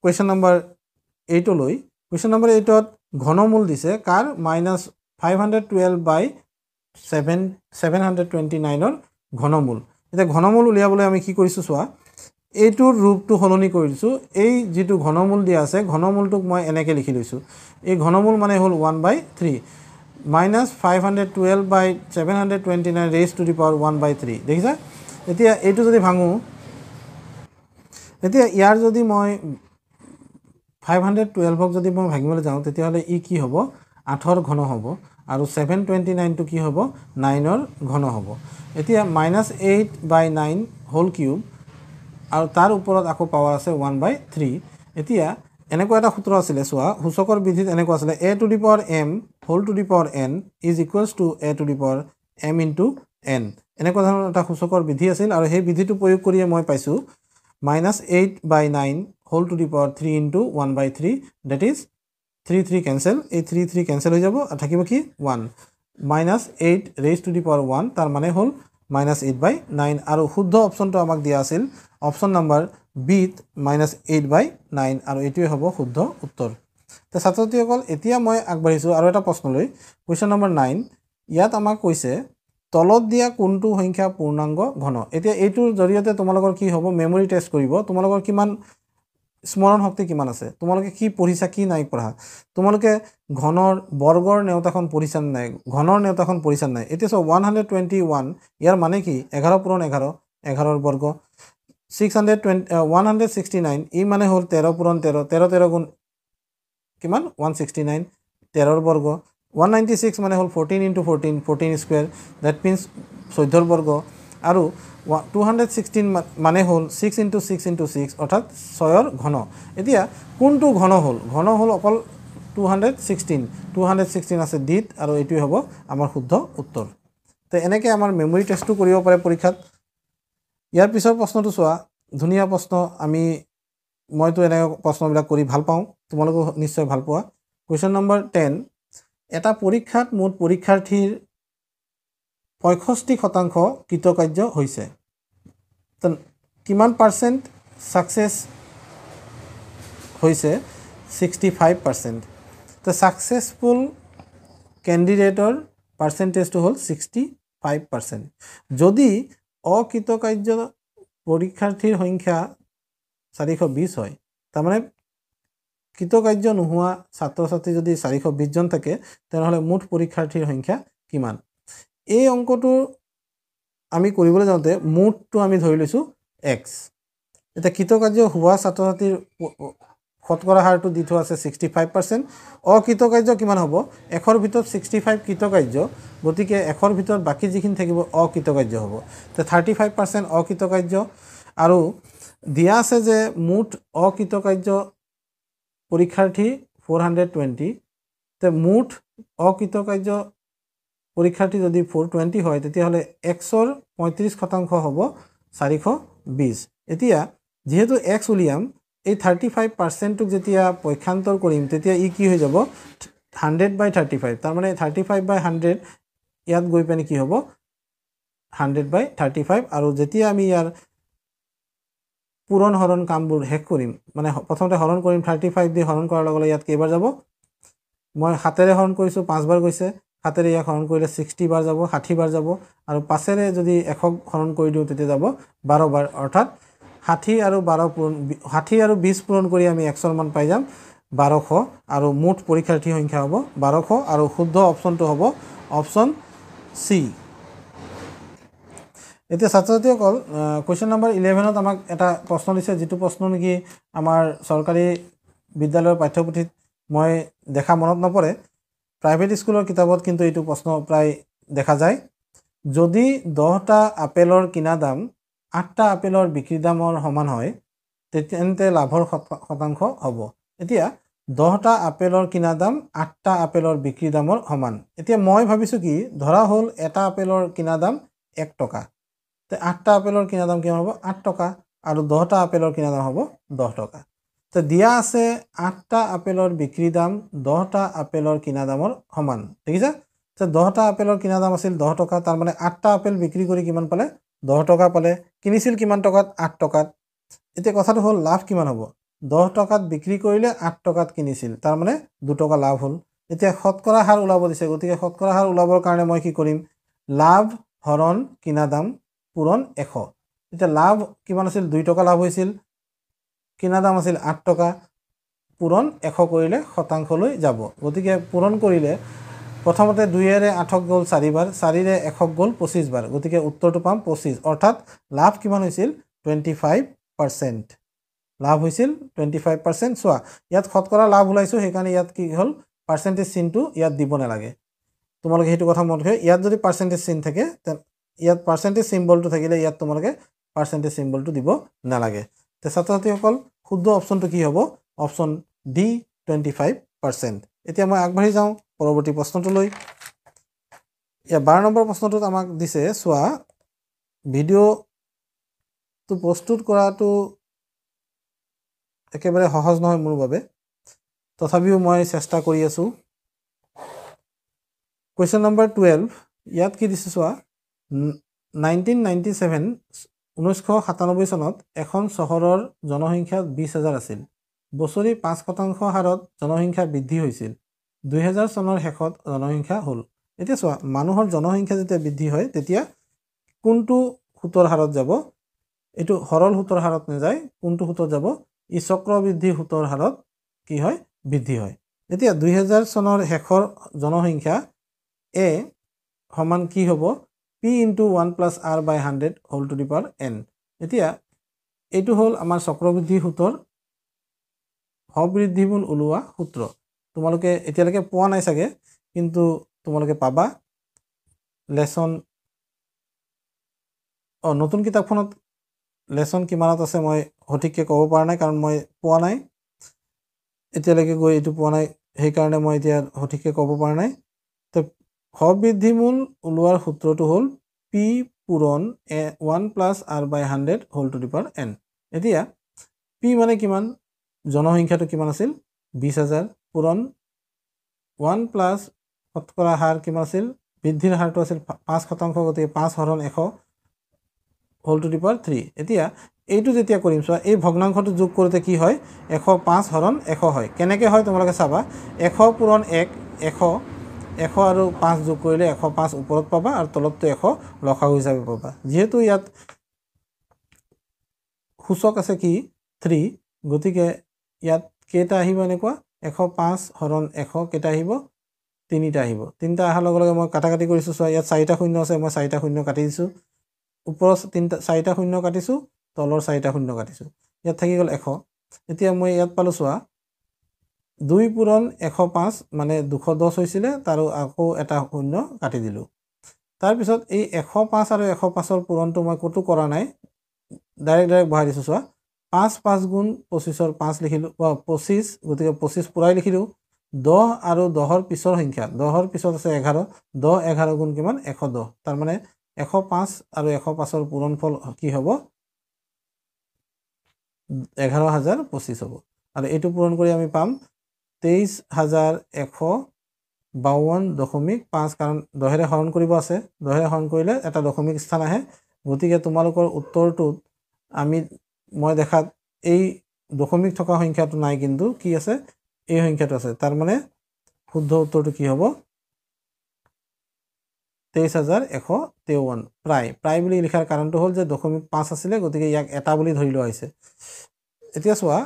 কুৱেশ্যন নম্বৰ এইটলৈ কুৱেশ্যন নম্বৰ এইটত ঘনমূল দিছে কাৰ minus five hundred twelve by seven seven hundred twenty নাইনৰ ঘনমূল এতিয়া ঘনমূল উলিয়াবলৈ আমি কি কৰিছোঁ চোৱা এইটোৰ ৰূপটো সলনি কৰিছোঁ এই যিটো ঘনমূল দিয়া আছে ঘনমূলটোক মই এনেকৈ লিখি লৈছোঁ এই ঘনমূল মানে হ'ল one by three minus five hundred twelve by seven hundred twenty nine raise to the power one by three দেখিছা এতিয়া এইটো যদি ভাঙোঁ এতিয়া ইয়াৰ যদি মই ফাইভ হাণ্ড্ৰেড টুৱেলভক যদি মই ভাঙিবলৈ যাওঁ তেতিয়াহ'লে ই কি হ'ব আঠৰ ঘন হ'ব আৰু ছেভেন টুৱেণ্টি নাইনটো কি হ'ব নাইনৰ ঘন হ'ব এতিয়া মাইনাছ এইট বাই নাইন হ'ল কিউব আৰু তাৰ ওপৰত আকৌ পাৱাৰ আছে ওৱান বাই থ্ৰী এতিয়া এনেকুৱা এটা সূত্ৰ আছিলে চোৱা সূচকৰ বিধিত এনেকুৱা আছিলে A to the power M whole to the power N is equals to A to the power M into N এনেকুৱা ধৰণৰ এটা সূচকৰ বিধি আছিল আৰু সেই বিধিটো প্ৰয়োগ কৰিয়ে মই পাইছোঁ minus eight by nine whole to the power three into one by three that is three three cancel এই থ্ৰী থ্ৰী কেঞ্চেল হৈ যাব আৰু থাকিব কি one minus eight raise to the power one তাৰ মানে হ'ল মাইনাছ এইট বাই নাইন আৰু শুদ্ধ অপশ্যনটো আমাক দিয়া আছিল অপশ্যন নম্বৰ বিত মাইনাছ এইট বাই নাইন আৰু এইটোৱে হ'ব শুদ্ধ উত্তৰ তে ছাত্ৰ ছাত্ৰীসকল এতিয়া মই আগবাঢ়িছোঁ আৰু এটা প্ৰশ্নলৈ কুৱেশ্যন নম্বৰ নাইন ইয়াত আমাক কৈছে তলত দিয়া কোনটো সংখ্যা পূৰ্ণাংগ ঘন এতিয়া এইটোৰ জৰিয়তে তোমালোকৰ কি হ'ব মেমৰি টেষ্ট কৰিব তোমালোকৰ কিমান স্মৰণ শক্তি কিমান আছে তোমালোকে কি পঢ়িছা কি নাই পঢ়া তোমালোকে ঘনৰ বৰ্গৰ নেওতাখন পঢ়িছা নে নাই ঘনৰ নেওতাখন পঢ়িছা নে নাই এতিয়া চাওক ওৱান হাণ্ড্ৰেড টুৱেণ্টি ওৱান ইয়াৰ মানে কি এঘাৰ পূৰণ এঘাৰ এঘাৰৰ বৰ্গ six hundred twenty one hundred sixty nine ই মানে হ'ল তেৰ পূৰণ তেৰ তেৰ তেৰ গুণ কিমান ওৱান ছিক্সটি নাইন তেৰৰ বৰ্গ ওৱান নাইণ্টি ছিক্স মানে হ'ল fourteen into fourteen fourteen square that means চৈধ্যৰ বৰ্গ আৰু ওৱান টু হাণ্ড্ৰেড ছিক্সটিন মানে হ'ল six into six into six অৰ্থাৎ ছয়ৰ ঘন এতিয়া কোনটো ঘন হ'ল ঘন হ'ল অকল two hundred sixteen two hundred sixteen আছে ডিট আৰু এইটোৱে হ'ব আমাৰ শুদ্ধ উত্তৰ তো এনেকৈ আমাৰ মেমৰি টেষ্টটো কৰিব পাৰে পৰীক্ষাত ইয়াৰ পিছৰ প্ৰশ্নটো চোৱা ধুনীয়া প্ৰশ্ন আমি মইতো এনে প্ৰশ্নবিলাক কৰি ভাল পাওঁ তোমালোকেও নিশ্চয় ভাল পোৱা কুৱেশ্যন নম্বৰ টেন এটা পৰীক্ষাত মোৰ পৰীক্ষাৰ্থীৰ পঁয়ষষ্ঠি শতাংশ কৃতকাৰ্য হৈছে কিমান পাৰ্চেণ্ট ছাকচেছ হৈছে ছিক্সটি ফাইভ পাৰ্চেণ্ট তো ছাকচেছফুল কেণ্ডিডেটৰ পাৰ্চেণ্টেজটো হ'ল ছিক্সটি ফাইভ পাৰ্চেণ্ট যদি অকৃতকাৰ্য পৰীক্ষাৰ্থীৰ সংখ্যা চাৰিশ বিছ হয় তাৰমানে কৃতকাৰ্য নোহোৱা ছাত্ৰ ছাত্ৰী যদি চাৰিশ বিছজন থাকে তেনেহ'লে মুঠ পৰীক্ষাৰ্থীৰ সংখ্যা কিমান এই অংকটো আমি কৰিবলৈ যাওঁতে মুঠটো আমি ধৰি লৈছোঁ এক্স এতিয়া কৃতকাৰ্য হোৱা ছাত্ৰ ছাত্ৰীৰ শতকৰা হাৰটো দি থোৱা আছে ছিক্সটি ফাইভ পাৰ্চেণ্ট অকৃতকাৰ্য কিমান হ'ব এশৰ ভিতৰত ছিক্সটি ফাইভ কৃতকাৰ্য গতিকে এশৰ ভিতৰত বাকী যিখিনি থাকিব অকৃতকাৰ্য হ'ব তে থাৰ্টি ফাইভ পাৰ্চেণ্ট অকৃতকাৰ্য আৰু দিয়া আছে যে মুঠ অকৃতকাৰ্য পৰীক্ষাৰ্থী ফ'ৰ হাণ্ড্ৰেড টুৱেণ্টি তে মুঠ অকৃতকাৰ্য পৰীক্ষাৰ্থী যদি ফ'ৰ টুৱেণ্টি হয় তেতিয়াহ'লে এক্সৰ পঁয়ত্ৰিছ শতাংশ হ'ব চাৰিশ বিছ এতিয়া যিহেতু এক্স উলিয়াম এই থাৰ্টি ফাইভ পাৰ্চেণ্টটোক যেতিয়া পক্ষান্তৰ কৰিম তেতিয়া ই কি হৈ যাব হাণ্ড্ৰেড বাই থাৰ্টি ফাইভ তাৰমানে থাৰ্টি ফাইভ বাই হাণ্ড্ৰেড ইয়াত গৈ পিনি কি হ'ব হাণ্ড্ৰেড বাই থাৰ্টি ফাইভ আৰু যেতিয়া আমি ইয়াৰ পূৰণ হৰণ কামবোৰ শেষ কৰিম মানে প্ৰথমতে হৰণ কৰিম থাৰ্টি ফাইভ দি হৰণ কৰাৰ লগে লগে ইয়াত কেইবাৰ যাব মই হাতেৰে হৰণ কৰিছোঁ পাঁচবাৰ গৈছে হাতেৰে ইয়াক হৰণ কৰিলে ছিক্সটিবাৰ যাব ষাঠিবাৰ যাব আৰু পাছেৰে যদি এশক হৰণ কৰি দিওঁ তেতিয়া যাব বাৰবাৰ অৰ্থাৎ ষাঠি আৰু বাৰ পূৰণ ষাঠি আৰু বিছ পূৰণ কৰি আমি এক্সৰ মান পাই যাম বাৰশ আৰু মুঠ পৰীক্ষাৰ্থীৰ সংখ্যা হ'ব বাৰশ আৰু শুদ্ধ অপশ্যনটো হ'ব অপশ্যন চি এতিয়া ছাত্ৰ ছাত্ৰীসকল কুৱেশ্যন নম্বৰ ইলেভেনত আমাক এটা প্ৰশ্ন দিছে যিটো প্ৰশ্ন নেকি আমাৰ চৰকাৰী বিদ্যালয়ৰ পাঠ্যপুথিত মই দেখা মনত নপৰে প্ৰাইভেট স্কুলৰ কিতাপত কিন্তু এইটো প্ৰশ্ন প্ৰায় দেখা যায় যদি দহটা আপেলৰ কিনা দাম আঠটা আপেলৰ বিক্ৰী দামৰ সমান হয় তেন্তে লাভৰ শতাংশ হ'ব এতিয়া দহটা আপেলৰ কিনা দাম আঠটা আপেলৰ বিক্ৰী দামৰ সমান এতিয়া মই ভাবিছোঁ কি ধৰা হ'ল এটা আপেলৰ কিনা দাম এক টকা আঠটা আপেলৰ কিনা দাম কিমান হ'ব আঠ টকা আৰু দহটা আপেলৰ কিনা দাম হ'ব দহ টকা তে দিয়া আছে আঠটা আপেলৰ বিক্ৰী দাম দহটা আপেলৰ কিনা দামৰ সমান দেখিছা তে দহটা আপেলৰ কিনা দাম আছিল দহ টকা তাৰমানে আঠটা আপেল বিক্ৰী কৰি কিমান পালে দহ টকা পালে কিনিছিল কিমান টকাত আঠ টকাত এতিয়া কথাটো হ'ল লাভ কিমান হ'ব দহ টকাত বিক্ৰী কৰিলে আঠ টকাত কিনিছিল তাৰমানে দুটকা লাভ হ'ল এতিয়া শতকৰা সাৰ ওলাব দিছে গতিকে শতকৰা সাৰ ওলাবৰ কাৰণে মই কি কৰিম লাভ হৰণ কিনা দাম পূৰণ এশ এতিয়া লাভ কিমান আছিল দুই টকা লাভ হৈছিল কিনা দাম আছিল আঠ টকা পূৰণ এশ কৰিলে শতাংশলৈ যাব গতিকে পূৰণ কৰিলে প্ৰথমতে দুইৰে আঠক গ'ল চাৰিবাৰ চাৰিৰে এশক গ'ল পঁচিছ বাৰ গতিকে উত্তৰটো পাম পঁচিছ অৰ্থাৎ লাভ কিমান হৈছিল টুৱেণ্টি ফাইভ পাৰ্চেণ্ট লাভ হৈছিল টুৱেণ্টি ফাইভ পাৰ্চেণ্ট চোৱা ইয়াত কৰা লাভ ওলাইছোঁ সেইকাৰণে ইয়াত কি হ'ল পাৰ্চেণ্টেজ চিনটো ইয়াত দিব নালাগে তোমালোকে সেইটো কথা মনত কৰি ইয়াত যদি পাৰ্চেণ্টেজ চিন থাকে ইয়াত পাৰ্চেণ্টেজ চিম্বলটো থাকিলে ইয়াত তোমালোকে পাৰ্চেণ্টেজ চিম্বলটো দিব নালাগে তে ছাত্ৰ ছাত্ৰীসকল শুদ্ধ অপশ্যনটো কি হ'ব option D twenty five percent এতিয়া মই আগবাঢ়ি যাওঁ পৰৱৰ্তী প্ৰশ্নটোলৈ ইয়াৰ বাৰ নম্বৰ প্ৰশ্নটোত আমাক দিছে চোৱা ভিডিঅ'টো প্ৰস্তুত কৰাটো একেবাৰে সহজ নহয় মোৰ বাবে তথাপিও মই চেষ্টা কৰি আছোঁ কুৱেশ্যন নম্বৰ টুৱেলভ ইয়াত কি দিছে চোৱা নাইনটিন নাইণ্টি ছেভেন ঊনৈছশ সাতানব্বৈ চনত এখন চহৰৰ জনসংখ্যা বিছ হাজাৰ আছিল বছৰি পাঁচ শতাংশ হাৰত জনসংখ্যা বৃদ্ধি হৈছিল দুহেজাৰ চনৰ শেষত জনসংখ্যা হ'ল এতিয়া চোৱা মানুহৰ জনসংখ্যা যেতিয়া বৃদ্ধি হয় তেতিয়া কোনটো সোঁতৰ হাৰত যাব এইটো সৰল সোঁতৰ হাৰত নাযায় কোনটো সুতত যাব ই চক্ৰবৃদ্ধি সোঁতৰ হাৰত কি হয় বৃদ্ধি হয় এতিয়া দুহেজাৰ চনৰ শেষৰ জনসংখ্যা এ সমান কি হ'ব P into one plus R by hundred হ'ল টু দি পাৰ এন এতিয়া এইটো হ'ল আমাৰ চক্ৰবৃদ্ধি সোঁতৰ সবৃদ্ধিমূল ওলোৱা সূত্ৰ তোমালোকে এতিয়ালৈকে পোৱা নাই চাগে কিন্তু তোমালোকে পাবা লেচন অঁ নতুন কিতাপখনত লেচন কিমানত আছে মই সঠিককৈ ক'ব পৰা নাই কাৰণ মই পোৱা নাই এতিয়ালৈকে গৈ এইটো পোৱা নাই সেইকাৰণে মই এতিয়া সঠিককৈ ক'ব পৰা নাই সবৃদ্ধি মূল ওলোৱাৰ সূত্ৰটো হ'ল পি পূৰণ A one plus R by hundred হ'ল টু দি পাৰ এন এতিয়া পি মানে কিমান জনসংখ্যাটো কিমান আছিল বিছ হাজাৰ পূৰণ ওৱান প্লাছ শতকৰা হাৰ কিমান আছিল বৃদ্ধিৰ হাৰটো আছিল পাঁচ শতাংশ গতিকে পাঁচ হৰণ এশ হ'ল টু দি পাৱাৰ থ্ৰী এতিয়া এইটো যেতিয়া কৰিম চোৱা এই ভগ্নাংশটো যোগ কৰোঁতে কি হয় এশ পাঁচ হৰণ এশ হয় কেনেকৈ হয় তোমালোকে চাবা এশ পূৰণ এক এশ এশ আৰু পাঁচ যোগ কৰিলে এশ পাঁচ ওপৰত পাবা আৰু তলতটো এশ লখাগু হিচাপে পাবা যিহেতু ইয়াত সূচক আছে কি থ্ৰী গতিকে ইয়াত কেইটা আহিব এনেকুৱা এশ পাঁচ হৰণ এশ কেইটা আহিব তিনিটা আহিব তিনিটা অহাৰ লগে লগে মই কাটা কাটি কৰিছোঁ চোৱা ইয়াত চাৰিটা শূন্য আছে মই চাৰিটা শূন্য কাটি দিছোঁ ওপৰৰ তিনিটা চাৰিটা শূন্য কাটিছোঁ তলৰ চাৰিটা শূন্য কাটিছোঁ ইয়াত থাকি গ'ল এশ এতিয়া মই ইয়াত পালোঁ চোৱা দুই পূৰণ এশ পাঁচ মানে দুশ দহ হৈছিলে তাৰো আকৌ এটা শূন্য কাটি দিলোঁ তাৰপিছত এই এশ পাঁচ আৰু এশ পাঁচৰ পূৰণটো মই ক'তো কৰা নাই ডাইৰেক্ট ডাইৰেক্ট বঢ়াই দিছোঁ চোৱা পাঁচ পাঁচ গুণ পঁচিছৰ পাঁচ লিখিলোঁ পঁচিছ গতিকে পঁচিছ পূৰাই লিখিলোঁ দহ আৰু দহৰ পিছৰ সংখ্যা দহৰ পিছত আছে এঘাৰ দহ এঘাৰ গুণ কিমান এশ দহ তাৰমানে এশ পাঁচ আৰু এশ পাঁচৰ পূৰণফল কি হ'ব এঘাৰ হাজাৰ পঁচিছ হ'ব আৰু এইটো পূৰণ কৰি আমি পাম তেইছ হাজাৰ এশ বাৱন্ন দশমিক পাঁচ কাৰণ দহেৰে হৰণ কৰিব আছে দহেৰে হৰণ কৰিলে এটা দশমিক স্থান আহে গতিকে তোমালোকৰ উত্তৰটোত আমি মই দেখাত এই দশমিক থকা সংখ্যাটো নাই কিন্তু কি আছে এই সংখ্যাটো আছে তাৰমানে শুদ্ধ উত্তৰটো কি হ'ব তেইছ হাজাৰ এশ তেৱন্ন প্ৰায় প্ৰায় বুলি লিখাৰ কাৰণটো হ'ল যে দশমিক পাঁচ আছিলে গতিকে ইয়াক এটা বুলি ধৰি লোৱা হৈছে এতিয়া চোৱা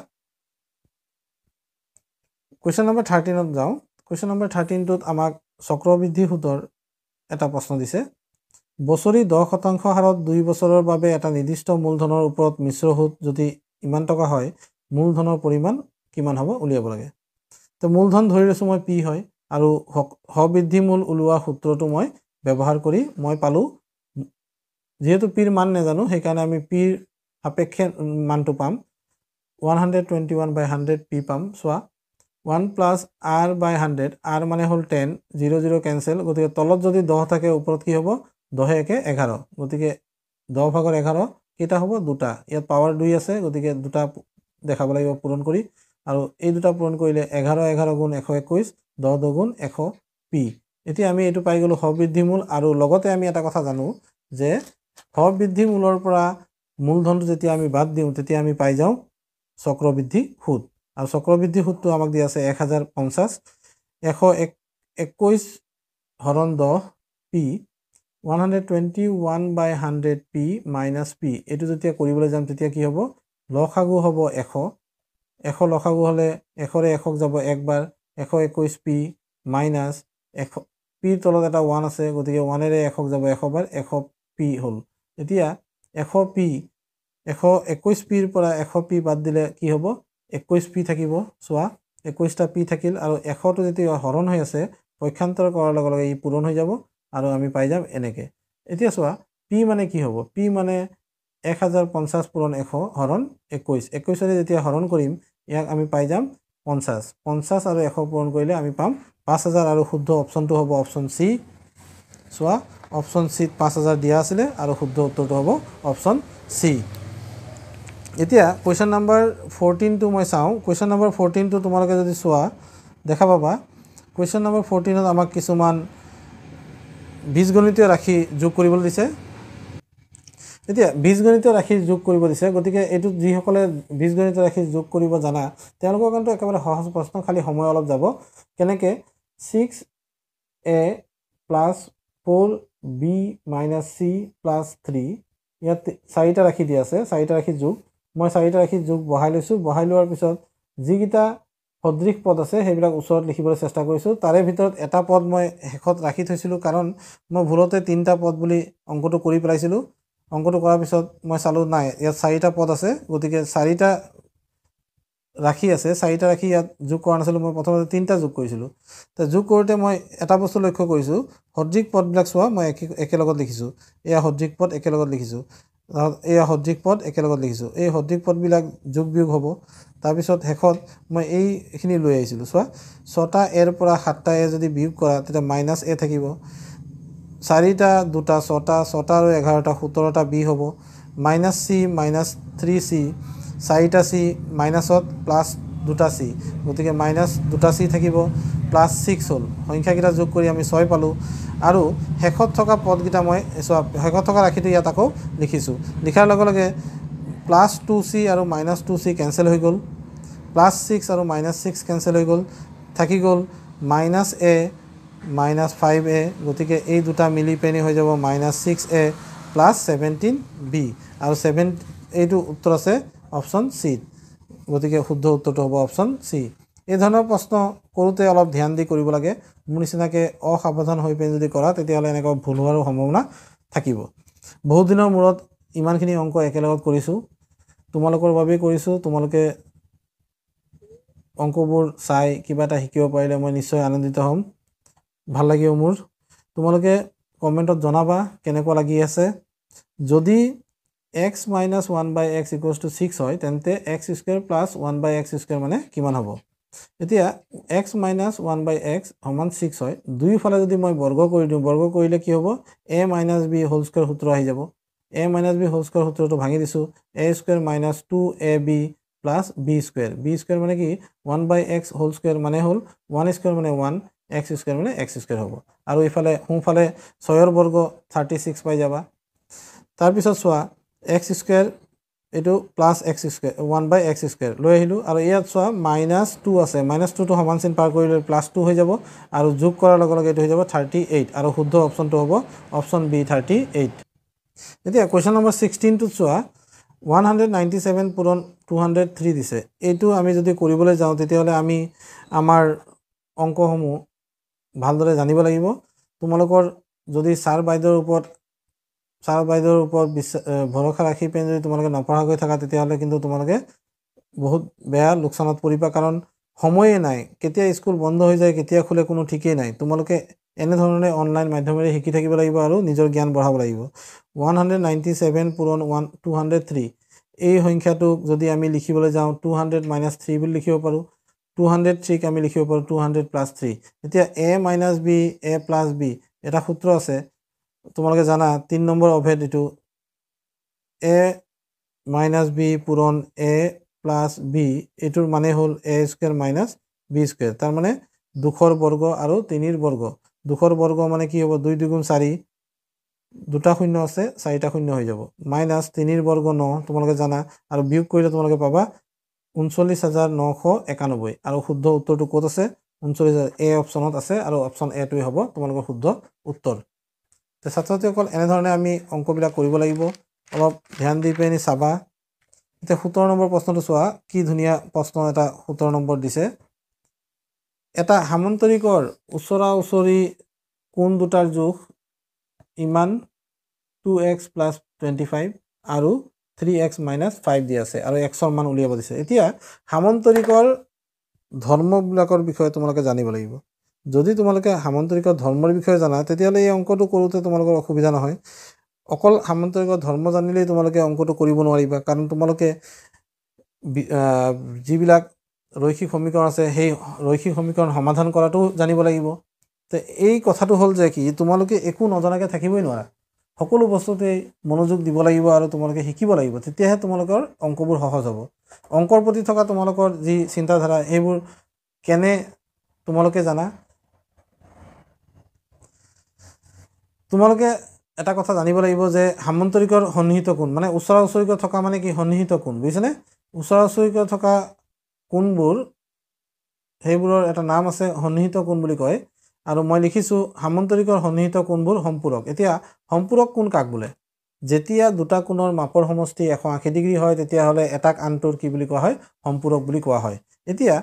কুৱেশ্যন নম্বৰ থাৰ্টিনত যাওঁ কুৱেশ্যন নম্বৰ থাৰ্টিনটোত আমাক চক্ৰবৃদ্ধি সুতৰ এটা প্ৰশ্ন দিছে বছৰি দহ শতাংশ হাৰত দুই বছৰৰ বাবে এটা নিৰ্দিষ্ট মূলধনৰ ওপৰত মিশ্ৰ সুত যদি ইমান টকা হয় মূলধনৰ পৰিমাণ কিমান হ'ব উলিয়াব লাগে তো মূলধন ধৰি লৈছোঁ মই পি হয় আৰু সবৃদ্ধি মূল ওলোৱা সূত্ৰটো মই ব্যৱহাৰ কৰি মই পালোঁ যিহেতু পিৰ মান নাজানো সেইকাৰণে আমি পিৰ সাপেক্ষে মানটো পাম one hundred twenty one by hundred P পাম চোৱা one plus R by hundred R মানে হ'ল টেন জিৰ' জিৰ' কেঞ্চেল গতিকে তলত যদি দহ থাকে ওপৰত কি হ'ব দহে একে এঘাৰ গতিকে দহ ভাগৰ এঘাৰ কেইটা হ'ব দুটা ইয়াত পাৱাৰ দুই আছে গতিকে দুটা দেখাব লাগিব পূৰণ কৰি আৰু এই দুটা পূৰণ কৰিলে এঘাৰ এঘাৰ গুণ এশ একৈছ দহ দহ গুণ এশ পি এতিয়া আমি এইটো পাই গ'লোঁ মূল আৰু লগতে আমি এটা কথা জানো যে মূলৰ পৰা মূলধনটো যেতিয়া আমি বাদ দিওঁ তেতিয়া আমি পাই যাওঁ চক্ৰবৃদ্ধি সুত আৰু চক্ৰবৃদ্ধি সুতটো আমাক দিয়া আছে এক হাজাৰ পঞ্চাছ এশ এক একৈছ হৰণ দহ P 121 by 100 p minus p. It is a কি হ'ব লখাগু হ'ব এখ এখ লখাগু হলে এখৰে এখক যাব একবাৰ এখ 21 p minus এখ p তলত এটা 1 আছে গতিকে 1 এৰে এখক যাব এখবাৰ এখ p হ'ল এতিয়া এখ p এখ 21 p পৰা এখ p বাদ দিলে কি হ'ব 21 p থাকিব সোৱা 21 টা থাকিল আৰু এখটো যেতিয়া হৰণ হৈ আছে পক্ষান্তৰ কৰাৰ লগে লগে ই পূৰণ হৈ যাব আৰু আমি পাই যাম এনেকৈ এতিয়া চোৱা পি মানে কি হ'ব পি মানে এক হাজাৰ পঞ্চাছ পূৰণ এশ হৰণ একৈছ একৈছৰে যেতিয়া হৰণ কৰিম ইয়াক আমি পাই যাম পঞ্চাছ পঞ্চাছ আৰু এশ পূৰণ কৰিলে আমি পাম পাঁচ হাজাৰ আৰু শুদ্ধ অপশ্যনটো হ'ব অপশ্যন চি চোৱা অপশ্যন চিত পাঁচ হাজাৰ দিয়া আছিলে আৰু শুদ্ধ উত্তৰটো হ'ব অপশ্যন চি এতিয়া কুৱেশ্যন নম্বৰ ফৰ্টিনটো মই চাওঁ কুৱেশ্যন নম্বৰ ফৰ্টিনটো তোমালোকে যদি চোৱা দেখা পাবা কুৱেশ্যন নম্বৰ ফৰ্টিনত আমাক কিছুমান বীজগণিতীয় ৰাশি যোগ কৰিবলৈ দিছে এতিয়া বীজগণিতীয় ৰাশি যোগ কৰিব দিছে গতিকে এইটো যিসকলে বীজগণিতীয় ৰাশি যোগ কৰিব জানা তেওঁলোকৰ কাৰণেতো একেবাৰে সহজ প্ৰশ্ন খালী সময় অলপ যাব কেনেকৈ six A plus four B minus C plus three ইয়াত চাৰিটা ৰাশি দিয়া আছে চাৰিটা ৰাশি যোগ মই চাৰিটা ৰাশি যোগ বহাই লৈছোঁ বহাই লোৱাৰ পিছত যিকেইটা সদৃশ পদ আছে সেইবিলাক ওচৰত লিখিবলৈ চেষ্টা কৰিছোঁ তাৰে ভিতৰত এটা পদ মই শেষত ৰাখি থৈছিলোঁ কাৰণ মই ভুলতে তিনিটা পদ বুলি অংকটো কৰি পেলাইছিলোঁ অংকটো কৰাৰ পিছত মই চালোঁ নাই ইয়াত চাৰিটা পদ আছে গতিকে চাৰিটা ৰাখি আছে চাৰিটা ৰাখি ইয়াত যোগ কৰা নাছিলোঁ মই প্ৰথমতে তিনিটা যোগ কৰিছিলোঁ তে যোগ কৰোঁতে মই এটা বস্তু লক্ষ্য কৰিছোঁ সদৃশ পদবিলাক চোৱা মই একে একেলগত লিখিছোঁ এয়া সদৃশ পদ একেলগত লিখিছোঁ এয়া সদৃশ পদ একেলগত লিখিছোঁ এই সদৃশ পদবিলাক যোগ বিয়োগ হ'ব তাৰপিছত শেষত মই এইখিনি লৈ আহিছিলোঁ চোৱা ছটা এৰ পৰা সাতটা এ যদি বিয়োগ কৰা তেতিয়া মাইনাছ এ থাকিব চাৰিটা দুটা ছটা ছটা আৰু এঘাৰটা সোতৰটা বি হ'ব minus C minus three C চাৰিটা চি মাইনাছত প্লাছ দুটা চি গতিকে মাইনাছ দুটা চি থাকিব প্লাছ ছিক্স হ'ল সংখ্যাকেইটা যোগ কৰি আমি ছয় পালোঁ আৰু শেষত থকা পদকেইটা মই চোৱা শেষত থকা ৰাশিটো ইয়াত আকৌ লিখিছোঁ লিখাৰ লগে লগে প্লাছ টু চি আৰু মাইনাছ টু চি কেঞ্চেল হৈ গ'ল প্লাছ ছিক্স আৰু মাইনাছ ছিক্স কেনচেল হৈ গ'ল থাকি গ'ল minus A minus five A গতিকে এই দুটা মিলি পেনি হৈ যাব minus six A plus seventeen B আৰু ছেভেন এইটো উত্তৰ আছে অপশ্যন চিত গতিকে শুদ্ধ উত্তৰটো হ'ব অপশ্যন চি এই ধৰণৰ প্ৰশ্ন কৰোঁতে অলপ ধ্যান দি কৰিব লাগে মোৰ নিচিনাকৈ অসাৱধান হৈ পিনি যদি কৰা তেতিয়াহ'লে এনেকুৱা ভুল হোৱাৰো সম্ভাৱনা থাকিব বহুত দিনৰ মূৰত ইমানখিনি অংক একেলগত কৰিছোঁ তোমালোকৰ বাবেই কৰিছোঁ তোমালোকে অংকবোৰ চাই কিবা এটা শিকিব পাৰিলে মই নিশ্চয় আনন্দিত হ'ম ভাল লাগিব মোৰ তোমালোকে কমেণ্টত জনাবা কেনেকুৱা লাগি আছে যদি X minus one by X equals to six হয় তেন্তে X square plus one by X square মানে কিমান হ'ব এতিয়া X minus one by X সমান ছিক্স হয় দুইফালে যদি মই বৰ্গ কৰি দিওঁ বৰ্গ কৰিলে কি হ'ব A minus B whole square সূত্ৰ আহি যাব A minus B whole square সূত্ৰটো ভাঙি দিছোঁ A square minus two A B plus B square B square মানে কি one by X whole square মানে হ'ল ওৱান স্কুৱেৰ মানে ওৱান এক্স স্কুৱেৰ মানে এক্স স্কুৱেৰ হ'ব আৰু ইফালে সোঁফালে ছয়ৰ বৰ্গ থাৰ্টি ছিক্স পাই যাবা তাৰপিছত চোৱা এক্স স্কুৱেৰ এইটো plus X square one by X square লৈ আহিলোঁ আৰু ইয়াত চোৱা মাইনাছ টু আছে মাইনাছ টুটো সমান চিন পাৰ কৰিলে প্লাছ টু হৈ যাব আৰু যোগ কৰাৰ লগে লগে এইটো হৈ যাব থাৰ্টি এইট আৰু শুদ্ধ অপশ্যনটো হ'ব অপশ্যন বি থাৰ্টি এইট এতিয়া কুৱেশ্যন নম্বৰ ছিক্সটিনটোত চোৱা ওৱান হাণ্ড্ৰেড নাইণ্টি ছেভেন পুৰণ টু হাণ্ড্ৰেড থ্ৰী দিছে এইটো আমি যদি কৰিবলৈ যাওঁ তেতিয়াহ'লে আমি আমাৰ অংকসমূহ ভালদৰে জানিব লাগিব তোমালোকৰ যদি ছাৰ বাইদেউৰ ওপৰত ছাৰ বাইদেউৰ ওপৰত বিশ্বাস ভৰসা ৰাখি পিনি যদি তোমালোকে নপঢ়াকৈ থাকা তেতিয়াহ'লে কিন্তু তোমালোকে বহুত বেয়া লোকচানত পৰিবা কাৰণ সময়ে নাই কেতিয়া স্কুল বন্ধ হৈ যায় কেতিয়া খোলে কোনো ঠিকেই নাই তোমালোকে এনেধৰণে অনলাইন মাধ্যমেৰে শিকি থাকিব লাগিব আৰু নিজৰ জ্ঞান বঢ়াব লাগিব ওৱান হাণ্ড্ৰেড নাইণ্টি ছেভেন পূৰণ ওৱান টু হাণ্ড্ৰেড থ্ৰী এই সংখ্যাটোক যদি আমি লিখিবলৈ যাওঁ টু হাণ্ড্ৰেড মাইনাছ থ্ৰী বুলি লিখিব পাৰোঁ টু হাণ্ড্ৰেড থ্ৰীক আমি লিখিব পাৰোঁ টু হাণ্ড্ৰেড প্লাছ থ্ৰী এতিয়া A minus B A plus B এটা সূত্ৰ আছে তোমালোকে জানা তিনি নম্বৰ অভেদ এইটো এ মাইনাছ বি পূৰণ এ প্লাছ বি এইটোৰ মানে হ'ল A square minus B square তাৰমানে দুশৰ বৰ্গ আৰু তিনিৰ বৰ্গ দুশৰ বৰ্গ মানে কি হ'ব দুই দুগুণ চাৰি দুটা শূন্য আছে চাৰিটা শূন্য হৈ যাব মাইনাছ তিনিৰ বৰ্গ ন তোমালোকে জানা আৰু বিয়োগ কৰিলে তোমালোকে পাবা ঊনচল্লিছ হাজাৰ নশ একানব্বৈ আৰু শুদ্ধ উত্তৰটো ক'ত আছে ঊনচল্লিছ হাজাৰ এ অপশ্যনত আছে আৰু অপশ্যন এটোৱে হ'ব তোমালোকৰ শুদ্ধ উত্তৰ যে ছাত্ৰ এনেধৰণে আমি অংকবিলাক কৰিব লাগিব অলপ ধ্যান দি পেলাইনি চাবা এতিয়া সোতৰ নম্বৰ প্ৰশ্নটো চোৱা কি ধুনীয়া প্ৰশ্ন এটা সোতৰ নম্বৰ দিছে এটা সামন্তৰিকৰ ওচৰা ওচৰি কোন দুটাৰ জোখ ইমান two X plus twenty five আৰু থ্ৰী এক্স মাইনাছ ফাইভ দি আছে আৰু এক্সৰ মান উলিয়াব দিছে এতিয়া সামন্তৰিকৰ ধৰ্মবিলাকৰ বিষয়ে তোমালোকে জানিব লাগিব যদি তোমালোকে সামন্তৰিক ধৰ্মৰ বিষয়ে জানা তেতিয়াহ'লে এই অংকটো কৰোঁতে তোমালোকৰ অসুবিধা নহয় অকল সামন্তৰিক ধৰ্ম জানিলেই তোমালোকে অংকটো কৰিব নোৱাৰিবা কাৰণ তোমালোকে যিবিলাক ৰৈসিক সমীকৰণ আছে সেই ৰৈসিক সমীকৰণ সমাধান কৰাটোও জানিব লাগিব তে এই কথাটো হ'ল যে কি তোমালোকে একো নজনাকৈ থাকিবই নোৱাৰা সকলো বস্তুতে মনোযোগ দিব লাগিব আৰু তোমালোকে শিকিব লাগিব তেতিয়াহে তোমালোকৰ অংকবোৰ সহজ হ'ব অংকৰ প্ৰতি থকা তোমালোকৰ যি চিন্তাধাৰা সেইবোৰ কেনে তোমালোকে জানা তোমালোকে এটা কথা জানিব লাগিব যে সামন্তৰিকৰ সন্নিহিত কোন মানে ওচৰা ওচৰিকৈ থকা মানে কি সন্নিহিত কোন বুজিছেনে ওচৰা ওচৰিকৈ থকা কোনবোৰ সেইবোৰৰ এটা নাম আছে সন্নিহিত কোন বুলি কয় আৰু মই লিখিছোঁ সামন্তৰিকৰ সন্নিহিত কোনবোৰ সম্পূৰক এতিয়া সম্পূৰক কোন কাক বোলে যেতিয়া দুটা কোণৰ মাপৰ সমষ্টি এশ আশী ডিগ্ৰী হয় তেতিয়াহ'লে এটাক আনটোৰ কি বুলি কোৱা হয় সম্পূৰক বুলি কোৱা হয় এতিয়া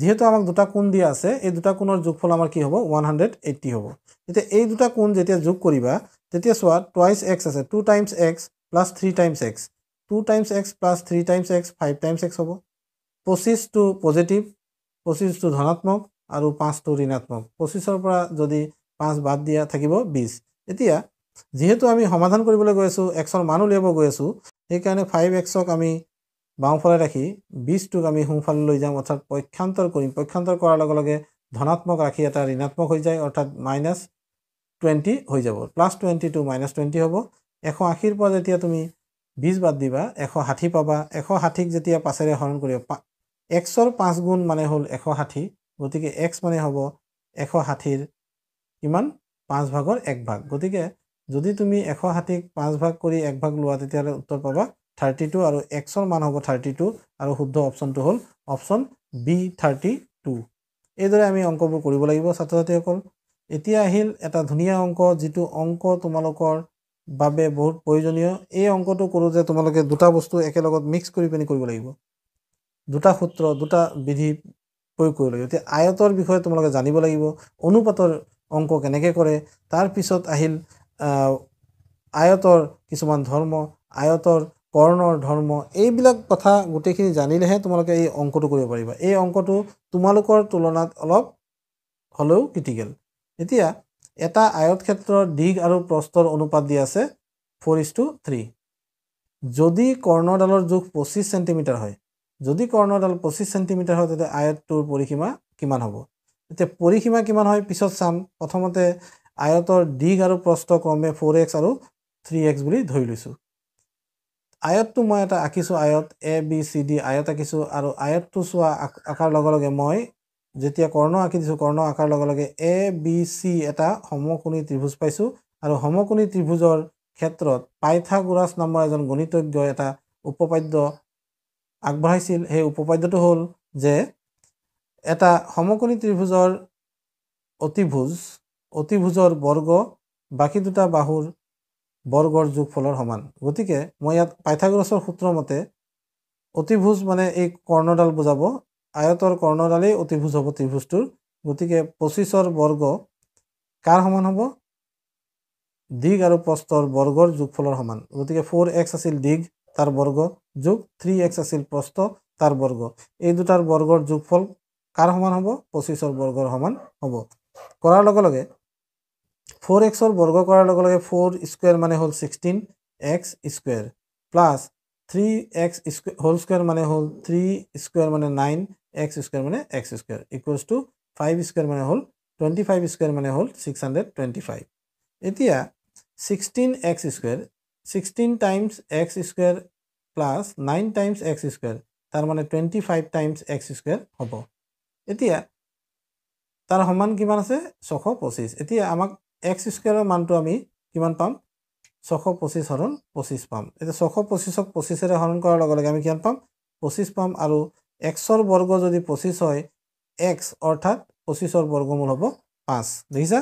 যিহেতু আমাক দুটা কোণ দিয়া আছে এই দুটা কোণৰ যোগফল আমাৰ কি হ'ব ওৱান হাণ্ড্ৰেড এইট্টি হ'ব এতিয়া এই দুটা কোণ যেতিয়া যোগ কৰিবা তেতিয়া চোৱা টুৱাইছ এক্স আছে two times X plus three times X two times X plus three times X five times X হ'ব পঁচিছটো পজিটিভ পঁচিছটো ধনাত্মক আৰু পাঁচটো ঋণাত্মক পঁচিছৰ পৰা যদি পাঁচ বাদ দিয়া থাকিব বিছ এতিয়া যিহেতু আমি সমাধান কৰিবলৈ গৈ আছোঁ এক্সৰ মান উলিয়াব গৈ আছোঁ সেইকাৰণে ফাইভ এক্সক আমি বাওঁফালে ৰাখি বিছটোক আমি সোঁফালে লৈ যাম অৰ্থাৎ পক্ষান্তৰ কৰিম পক্ষান্তৰ কৰাৰ লগে লগে ধনাত্মক ৰাখি এটা ঋণাত্মক হৈ যায় অৰ্থাৎ মাইনাছ টুৱেণ্টি হৈ যাব plus twenty two minus twenty হ'ব এশ আশীৰ পৰা যেতিয়া তুমি বিছ বাদ দিবা এশ ষাঠি পাবা এশ ষাঠিক যেতিয়া পাছেৰে হৰণ কৰিব পা এক্সৰ পাঁচ গুণ মানে হ'ল এশ ষাঠি গতিকে এক্স মানে হ'ব এশ ষাঠিৰ কিমান পাঁচ ভাগৰ এক ভাগ গতিকে যদি তুমি এশ ষাঠিক পাঁচ ভাগ কৰি এক ভাগ লোৱা তেতিয়াহ'লে উত্তৰ পাবা থাৰ্টি টু আৰু এক্সৰ মান হ'ব থাৰ্টি টু আৰু শুদ্ধ অপশ্যনটো হ'ল অপশ্যন বি থাৰ্টি টু এইদৰে আমি অংকবোৰ কৰিব লাগিব ছাত্ৰ ছাত্ৰীসকল এতিয়া আহিল এটা ধুনীয়া অংক যিটো অংক তোমালোকৰ বাবে বহুত প্ৰয়োজনীয় এই অংকটো কৰোঁ যে তোমালোকে দুটা বস্তু একেলগত মিক্স কৰি পিনি কৰিব লাগিব দুটা সূত্ৰ দুটা বিধি প্ৰয়োগ কৰিব লাগিব এতিয়া আয়তৰ বিষয়ে তোমালোকে জানিব লাগিব অনুপাতৰ অংক কেনেকৈ কৰে তাৰপিছত আহিল আয়তৰ কিছুমান ধৰ্ম আয়তৰ কৰ্ণৰ ধৰ্ম এইবিলাক কথা গোটেইখিনি জানিলেহে তোমালোকে এই অংকটো কৰিব পাৰিবা এই অংকটো তোমালোকৰ তুলনাত অলপ হ'লেও ক্ৰিটিকেল এতিয়া এটা আয়ত ক্ষেত্ৰৰ দিঘ আৰু প্ৰস্তৰ অনুপাত দি আছে ফ'ৰ ইজ টু থ্ৰী যদি কৰ্ণডালৰ জোখ পঁচিছ চেণ্টিমিটাৰ হয় যদি কৰ্ণডাল পঁচিছ চেণ্টিমিটাৰ হয় তেতিয়া আয়তটোৰ পৰিসীমা কিমান হ'ব এতিয়া পৰিসীমা কিমান হয় পিছত চাম প্ৰথমতে আয়তৰ দিঘ আৰু প্ৰস্ত ক্ৰমে ফ'ৰ এক্স আৰু থ্ৰী এক্স বুলি ধৰি লৈছোঁ আয়তটো মই এটা আঁকিছোঁ আয়ত এ বি চি ডি আয়ত আঁকিছোঁ আৰু আয়তটো চোৱা আঁকাৰ লগে লগে মই যেতিয়া কৰ্ণ আঁকি দিছোঁ কৰ্ণ আঁকাৰ লগে লগে এ বি চি এটা সমকোণী ত্ৰিভুজ পাইছোঁ আৰু সমকোণী ত্ৰিভুজৰ ক্ষেত্ৰত পাইথাগোৰাছ নামৰ এজন গণিতজ্ঞ এটা উপপাদ্য আগবঢ়াইছিল সেই উপপাদ্যটো হ'ল যে এটা সমকোণী ত্ৰিভুজৰ অতিভুজ অতিভুজৰ বৰ্গ বাকী দুটা বাহুৰ বৰ্গৰ যোগফলৰ সমান গতিকে মই ইয়াত পাইথাগ্ৰছৰ সূত্ৰমতে অতিভোজ মানে এই কৰ্ণডাল বুজাব আয়তৰ কৰ্ণডালেই অতিভোজ হ'ব ত্ৰিভোজটোৰ গতিকে পঁচিছৰ বৰ্গ কাৰ সমান হ'ব দিগ আৰু প্ৰস্তৰ বৰ্গৰ যোগফলৰ সমান গতিকে ফ'ৰ এক্স আছিল দিগ তাৰ বৰ্গ যোগ থ্ৰী এক্স আছিল প্ৰস্ত তাৰ বৰ্গ এই দুটাৰ বৰ্গৰ যোগফল কাৰ সমান হ'ব পঁচিছৰ বৰ্গৰ সমান হ'ব কৰাৰ লগে লগে ফোর এক্সর বর্গ করার লগে ফোর স্কোয়ার মানে হল sixteen x square plus three x whole square মানে হল থ্রি স্কোয়ার মানে নাইন এক্স স্কোয়ার মানে x square equals to five square মানে হল টুয়েন্টি ফাইভ স্কোয়ার মানে হল সিক্স হান্ড্রেড টুয়েন্টি ফাইভ এতিয়া sixteen x square sixteen times x square plus nine times x square তার মানে twenty five times x square হব এতিয়া তার সমান কিমান আছে ছশ পঁচিশ এতিয়া আমাক এক্স স্কুৱেৰৰ মানটো আমি কিমান পাম ছশ পঁচিছ হৰণ পঁচিছ পাম এতিয়া ছশ পঁচিছক পঁচিছেৰে হৰণ কৰাৰ লগে লগে আমি কিমান পাম পঁচিছ পাম আৰু এক্সৰ বৰ্গ যদি পঁচিছ হয় এক্স অৰ্থাৎ পঁচিছৰ বৰ্গমূল হ'ব পাঁচ দেখিছা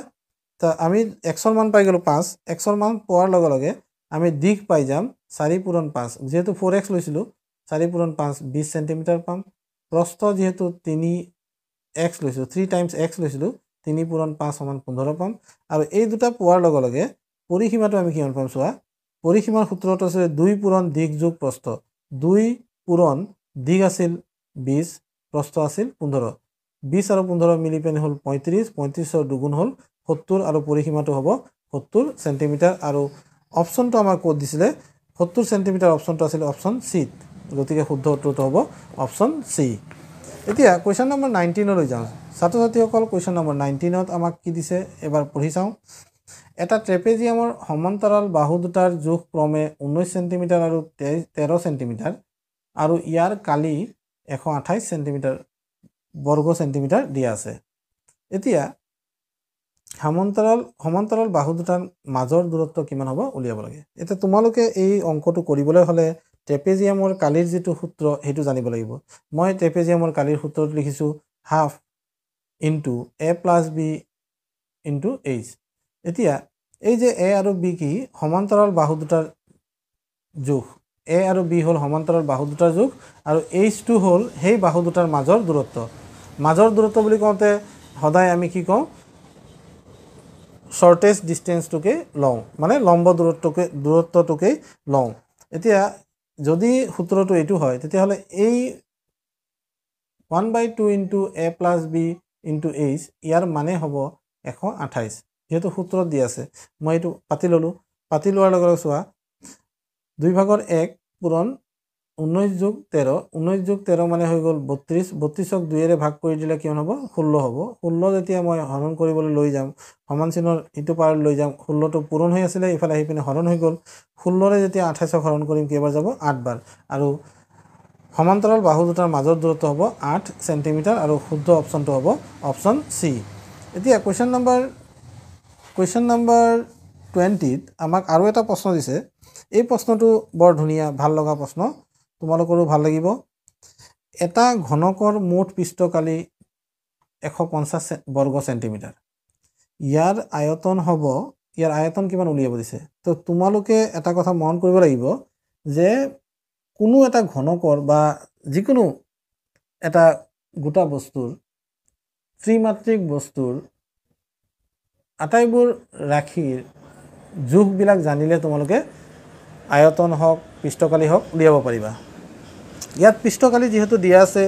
আমি এক্সৰ মান পাই গ'লোঁ পাঁচ এক্সৰ মান পোৱাৰ লগে লগে আমি দিশ পাই যাম চাৰি পূৰণ পাঁচ যিহেতু ফ'ৰ এক্স লৈছিলোঁ চাৰি পূৰণ পাঁচ বিছ চেণ্টিমিটাৰ পাম প্ৰস্থ যিহেতু তিনি এক্স লৈছিলোঁ থ্ৰী টাইমছ এক্স লৈছিলোঁ তিনি পূৰণ পাঁচ সমান পোন্ধৰ পাম আৰু এই দুটা পোৱাৰ লগে লগে পৰিসীমাটো আমি কিমান পাম চোৱা পৰিসীমাৰ সূত্ৰটো আছিলে দুই পূৰণ দিগ যোগ প্ৰস্থ দুই পূৰণ দিগ আছিল বিছ প্ৰস্থ আছিল পোন্ধৰ বিছ আৰু পোন্ধৰ মিলি পেনি হ'ল পঁয়ত্ৰিছ পঁয়ত্ৰিছৰ দুগুণ হ'ল সত্তৰ আৰু পৰিসীমাটো হ'ব সত্তৰ চেণ্টিমিটাৰ আৰু অপশ্যনটো আমাৰ ক'ত দিছিলে সত্তৰ চেণ্টিমিটাৰ অপশ্যনটো আছিলে অপশ্যন চিত গতিকে শুদ্ধ উত্তৰটো হ'ব অপশ্যন চি এতিয়া কুৱেশ্যন নম্বৰ নাইনটিনলৈ যাওঁ ছাত্ৰ ছাত্ৰীসকল কুৱেশ্যন নম্বৰ নাইনটিনত আমাক কি দিছে এবাৰ পঢ়ি চাওঁ এটা ট্ৰেপেজিয়ামৰ সমান্তৰাল বাহু দুটাৰ জোখ ক্ৰমে ঊনৈছ চেণ্টিমিটাৰ আৰু তেৰ চেণ্টিমিটাৰ আৰু ইয়াৰ কালি এশ আঠাইছ চেণ্টিমিটাৰ বৰ্গ চেণ্টিমিটাৰ দিয়া আছে এতিয়া সমান্তৰাল সমান্তৰাল বাহু দুটাৰ মাজৰ দূৰত্ব কিমান হ'ব উলিয়াব লাগে এতিয়া তোমালোকে এই অংকটো কৰিবলৈ হ'লে ট্ৰেপেজিয়ামৰ কালিৰ যিটো সূত্ৰ সেইটো জানিব লাগিব মই ট্ৰেপেজিয়ামৰ কালিৰ সূত্ৰত লিখিছোঁ half into a plus b into h এতিয়া এই যে এ আৰু বি কি সমান্তৰাল বাহু দুটাৰ যোগ এ আৰু বি হ'ল সমান্তৰাল বাহু দুটাৰ যোগ আৰু এইচটো হ'ল সেই বাহু দুটাৰ মাজৰ দূৰত্ব মাজৰ দূৰত্ব বুলি কওঁতে সদায় আমি কি কওঁ শ্বৰ্টেজ ডিষ্টেঞ্চটোকে লওঁ মানে লম্ব দূৰত্বকে দূৰত্বটোকেই লওঁ এতিয়া যদি সূত্ৰটো এইটো হয় তেতিয়াহলে এই one by two into a plus b into h ইয়াৰ মানে হব এশ আঠাইছ যিহেতু সূত্ৰ দি আছে মই এইটো পাতি ললোঁ পাতি লওয়াৰ লগে চোৱা দুই ভাগৰ এক পূৰণ ঊনৈছ যোগ তেৰ ঊনৈছ যোগ তেৰ মানে হৈ গ'ল বত্ৰিছ বত্ৰিছক দুয়েৰে ভাগ কৰি দিলে কিমান হ'ব ষোল্ল হ'ব ষোল্ল যেতিয়া মই হৰণ কৰিবলৈ লৈ যাম সমান চিনৰ ইটো পাৰত লৈ যাম ষোল্লটো পূৰণ হৈ আছিলে ইফালে আহি পিনে হৰণ হৈ গ'ল ষোল্লৰে যেতিয়া আঠাইছক হৰণ কৰিম কেইবাৰ যাব আঠবাৰ আৰু সমান্তৰাল বাহু দুটাৰ মাজৰ দূৰত্ব হ'ব আঠ চেণ্টিমিটাৰ আৰু শুদ্ধ অপশ্যনটো হ'ব অপশ্যন চি এতিয়া কুৱেশ্যন নম্বৰ কুৱেশ্যন নম্বৰ টুৱেণ্টিত আমাক আৰু এটা প্ৰশ্ন দিছে এই প্ৰশ্নটো বৰ ধুনীয়া ভাল লগা প্ৰশ্ন তোমালোকৰো ভাল লাগিব এটা ঘনকৰ মুঠ পৃষ্ঠকালি এশ পঞ্চাছ বৰ্গ চেণ্টিমিটাৰ ইয়াৰ আয়তন হ'ব ইয়াৰ আয়তন কিমান উলিয়াব দিছে তো তোমালোকে এটা কথা মন কৰিব লাগিব যে কোনো এটা ঘনকৰ বা যিকোনো এটা গোটা বস্তুৰ ত্ৰিমাত্ৰিক বস্তুৰ আটাইবোৰ ৰাশিৰ জোখবিলাক জানিলে তোমালোকে আয়তন হওক পৃষ্ঠকালী হওক উলিয়াব পাৰিবা ইয়াত পৃষ্ঠকালি যিহেতু দিয়া আছে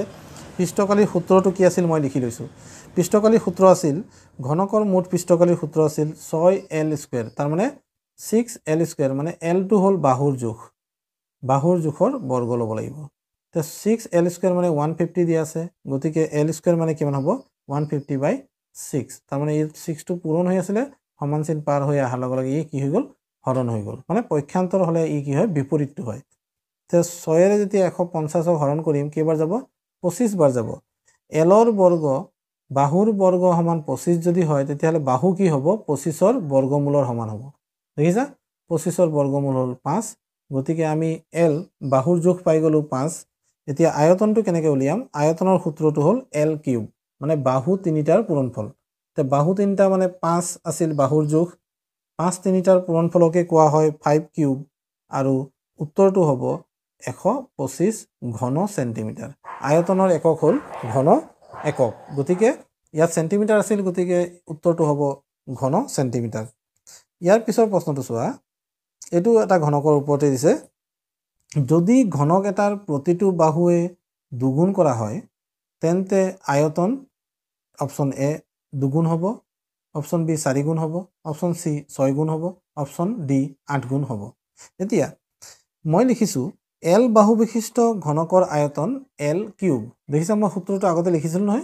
পৃষ্ঠকালীৰ সূত্ৰটো কি আছিল মই লিখি লৈছোঁ পৃষ্ঠকালীৰ সূত্ৰ আছিল ঘনকৰ মুঠ পৃষ্ঠকালীৰ সূত্ৰ আছিল ছয় এল স্কুৱেৰ তাৰমানে ছিক্স এল স্কুৱেৰ মানে এলটো হ'ল বাহুৰ জোখ বাহুৰ জোখৰ বৰ্গ ল'ব লাগিব এতিয়া ছিক্স এল স্কুৱেৰ মানে ওৱান ফিফটি দিয়া আছে গতিকে এল স্কুৱেৰ মানে কিমান হ'ব ওৱান ফিফটি বাই ছিক্স তাৰমানে ই ছিক্সটো পূৰণ হৈ আছিলে সমানচীন পাৰ হৈ অহাৰ লগে লগে ই কি হৈ গ'ল হৰণ হৈ গ'ল মানে পক্ষান্তৰ হ'লে ই কি হয় বিপৰীতটো হয় তে ছয়েৰে যেতিয়া এশ পঞ্চাছক হৰণ কৰিম কেইবাৰ যাব পঁচিছ বাৰ যাব এলৰ বৰ্গ বাহুৰ বৰ্গ সমান পঁচিছ যদি হয় তেতিয়াহ'লে বাহু কি হ'ব পঁচিছৰ বৰ্গমূলৰ সমান হ'ব দেখিছা পঁচিছৰ বৰ্গমূল হ'ল পাঁচ গতিকে আমি এল বাহুৰ জোখ পাই গ'লোঁ পাঁচ এতিয়া আয়তনটো কেনেকৈ উলিয়াম আয়তনৰ সূত্ৰটো হ'ল এল কিউব মানে বাহু তিনিটাৰ পূৰণফল তে বাহু তিনিটা মানে পাঁচ আছিল বাহুৰ জোখ পাঁচ তিনিটাৰ পূৰণফলকে কোৱা হয় ফাইভ কিউব আৰু উত্তৰটো হ'ব এশ পঁচিছ ঘন চেণ্টিমিটাৰ আয়তনৰ একক হ'ল ঘন একক গতিকে ইয়াত চেণ্টিমিটাৰ আছিল গতিকে উত্তৰটো হ'ব ঘন চেণ্টিমিটাৰ ইয়াৰ পিছৰ প্ৰশ্নটো চোৱা এইটো এটা ঘনকৰ ওপৰতে দিছে যদি ঘনক এটাৰ প্ৰতিটো বাহুৱে দুগুণ কৰা হয় তেন্তে আয়তন অপশ্যন এ দুগুণ হ'ব অপশ্যন বি চাৰিগুণ হ'ব অপশ্যন চি ছয়গুণ হ'ব অপশ্যন ডি আঠগুণ হ'ব এতিয়া মই লিখিছোঁ এল বাহু বিশিষ্ট ঘনকৰ আয়তন এল কিউব দেখিছা মই সূত্ৰটো আগতে লিখিছিলোঁ নহয়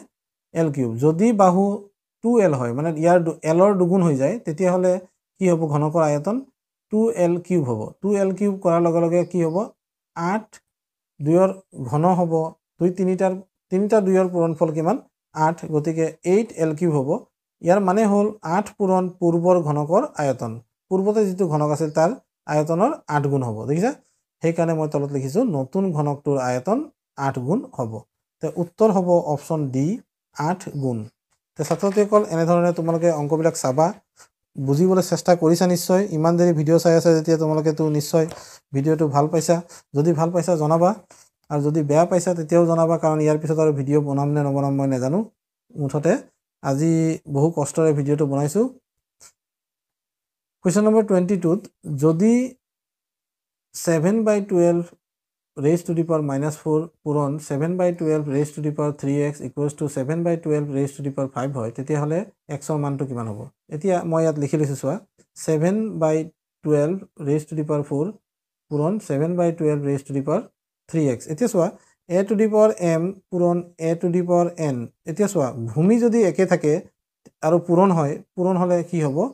এল কিউব যদি বাহু টু এল হয় মানে ইয়াৰ এলৰ দুগুণ হৈ যায় তেতিয়াহ'লে কি হ'ব ঘনকৰ আয়তন টু এল কিউব হ'ব টু এল কিউব কৰাৰ লগে লগে কি হ'ব আঠ দুয়ৰ ঘন হ'ব দুই তিনিটাৰ তিনিটা দুয়ৰ পূৰণফল কিমান আঠ গতিকে এইট এল কিউব হ'ব ইয়াৰ মানে হ'ল আঠ পূৰণ পূৰ্বৰ ঘনকৰ আয়তন পূৰ্বতে যিটো ঘনক আছিল তাৰ আয়তনৰ আঠ গুণ হ'ব দেখিছা সেইকাৰণে মই তলত লিখিছোঁ নতুন ঘনকটোৰ আয়তন আঠ গুণ হ'ব তে উত্তৰ হ'ব অপশ্যন ডি আঠ গুণ তে ছাত্ৰ ছাত্ৰীসকল এনেধৰণে তোমালোকে অংকবিলাক চাবা বুজিবলৈ চেষ্টা কৰিছা নিশ্চয় ইমান দেৰি ভিডিঅ' চাই আছা যেতিয়া তোমালোকেতো নিশ্চয় ভিডিঅ'টো ভাল পাইছা যদি ভাল পাইছা জনাবা আৰু যদি বেয়া পাইছা তেতিয়াও জনাবা কাৰণ ইয়াৰ পিছত আৰু ভিডিঅ' বনাম নে নবনাম মই নাজানো মুঠতে আজি বহু কষ্টৰে ভিডিঅ'টো বনাইছোঁ কুৱেশ্যন নম্বৰ টুৱেণ্টি টুত যদি 7 by 12 raised to the power minus 4 puron 7 by 12 raised to the power 3x equals to 7 by 12 raised to the power 5 hoy tetia hole x or man to kiman hobo etia moi at likhi lisu 7 by 12 raised to the power 4 puron 7 by 12 raised to the power 3x etia swa a to the power m puron a to the power n etia swa bhumi jodi eke thake aro puron hoy puron hole ki hobo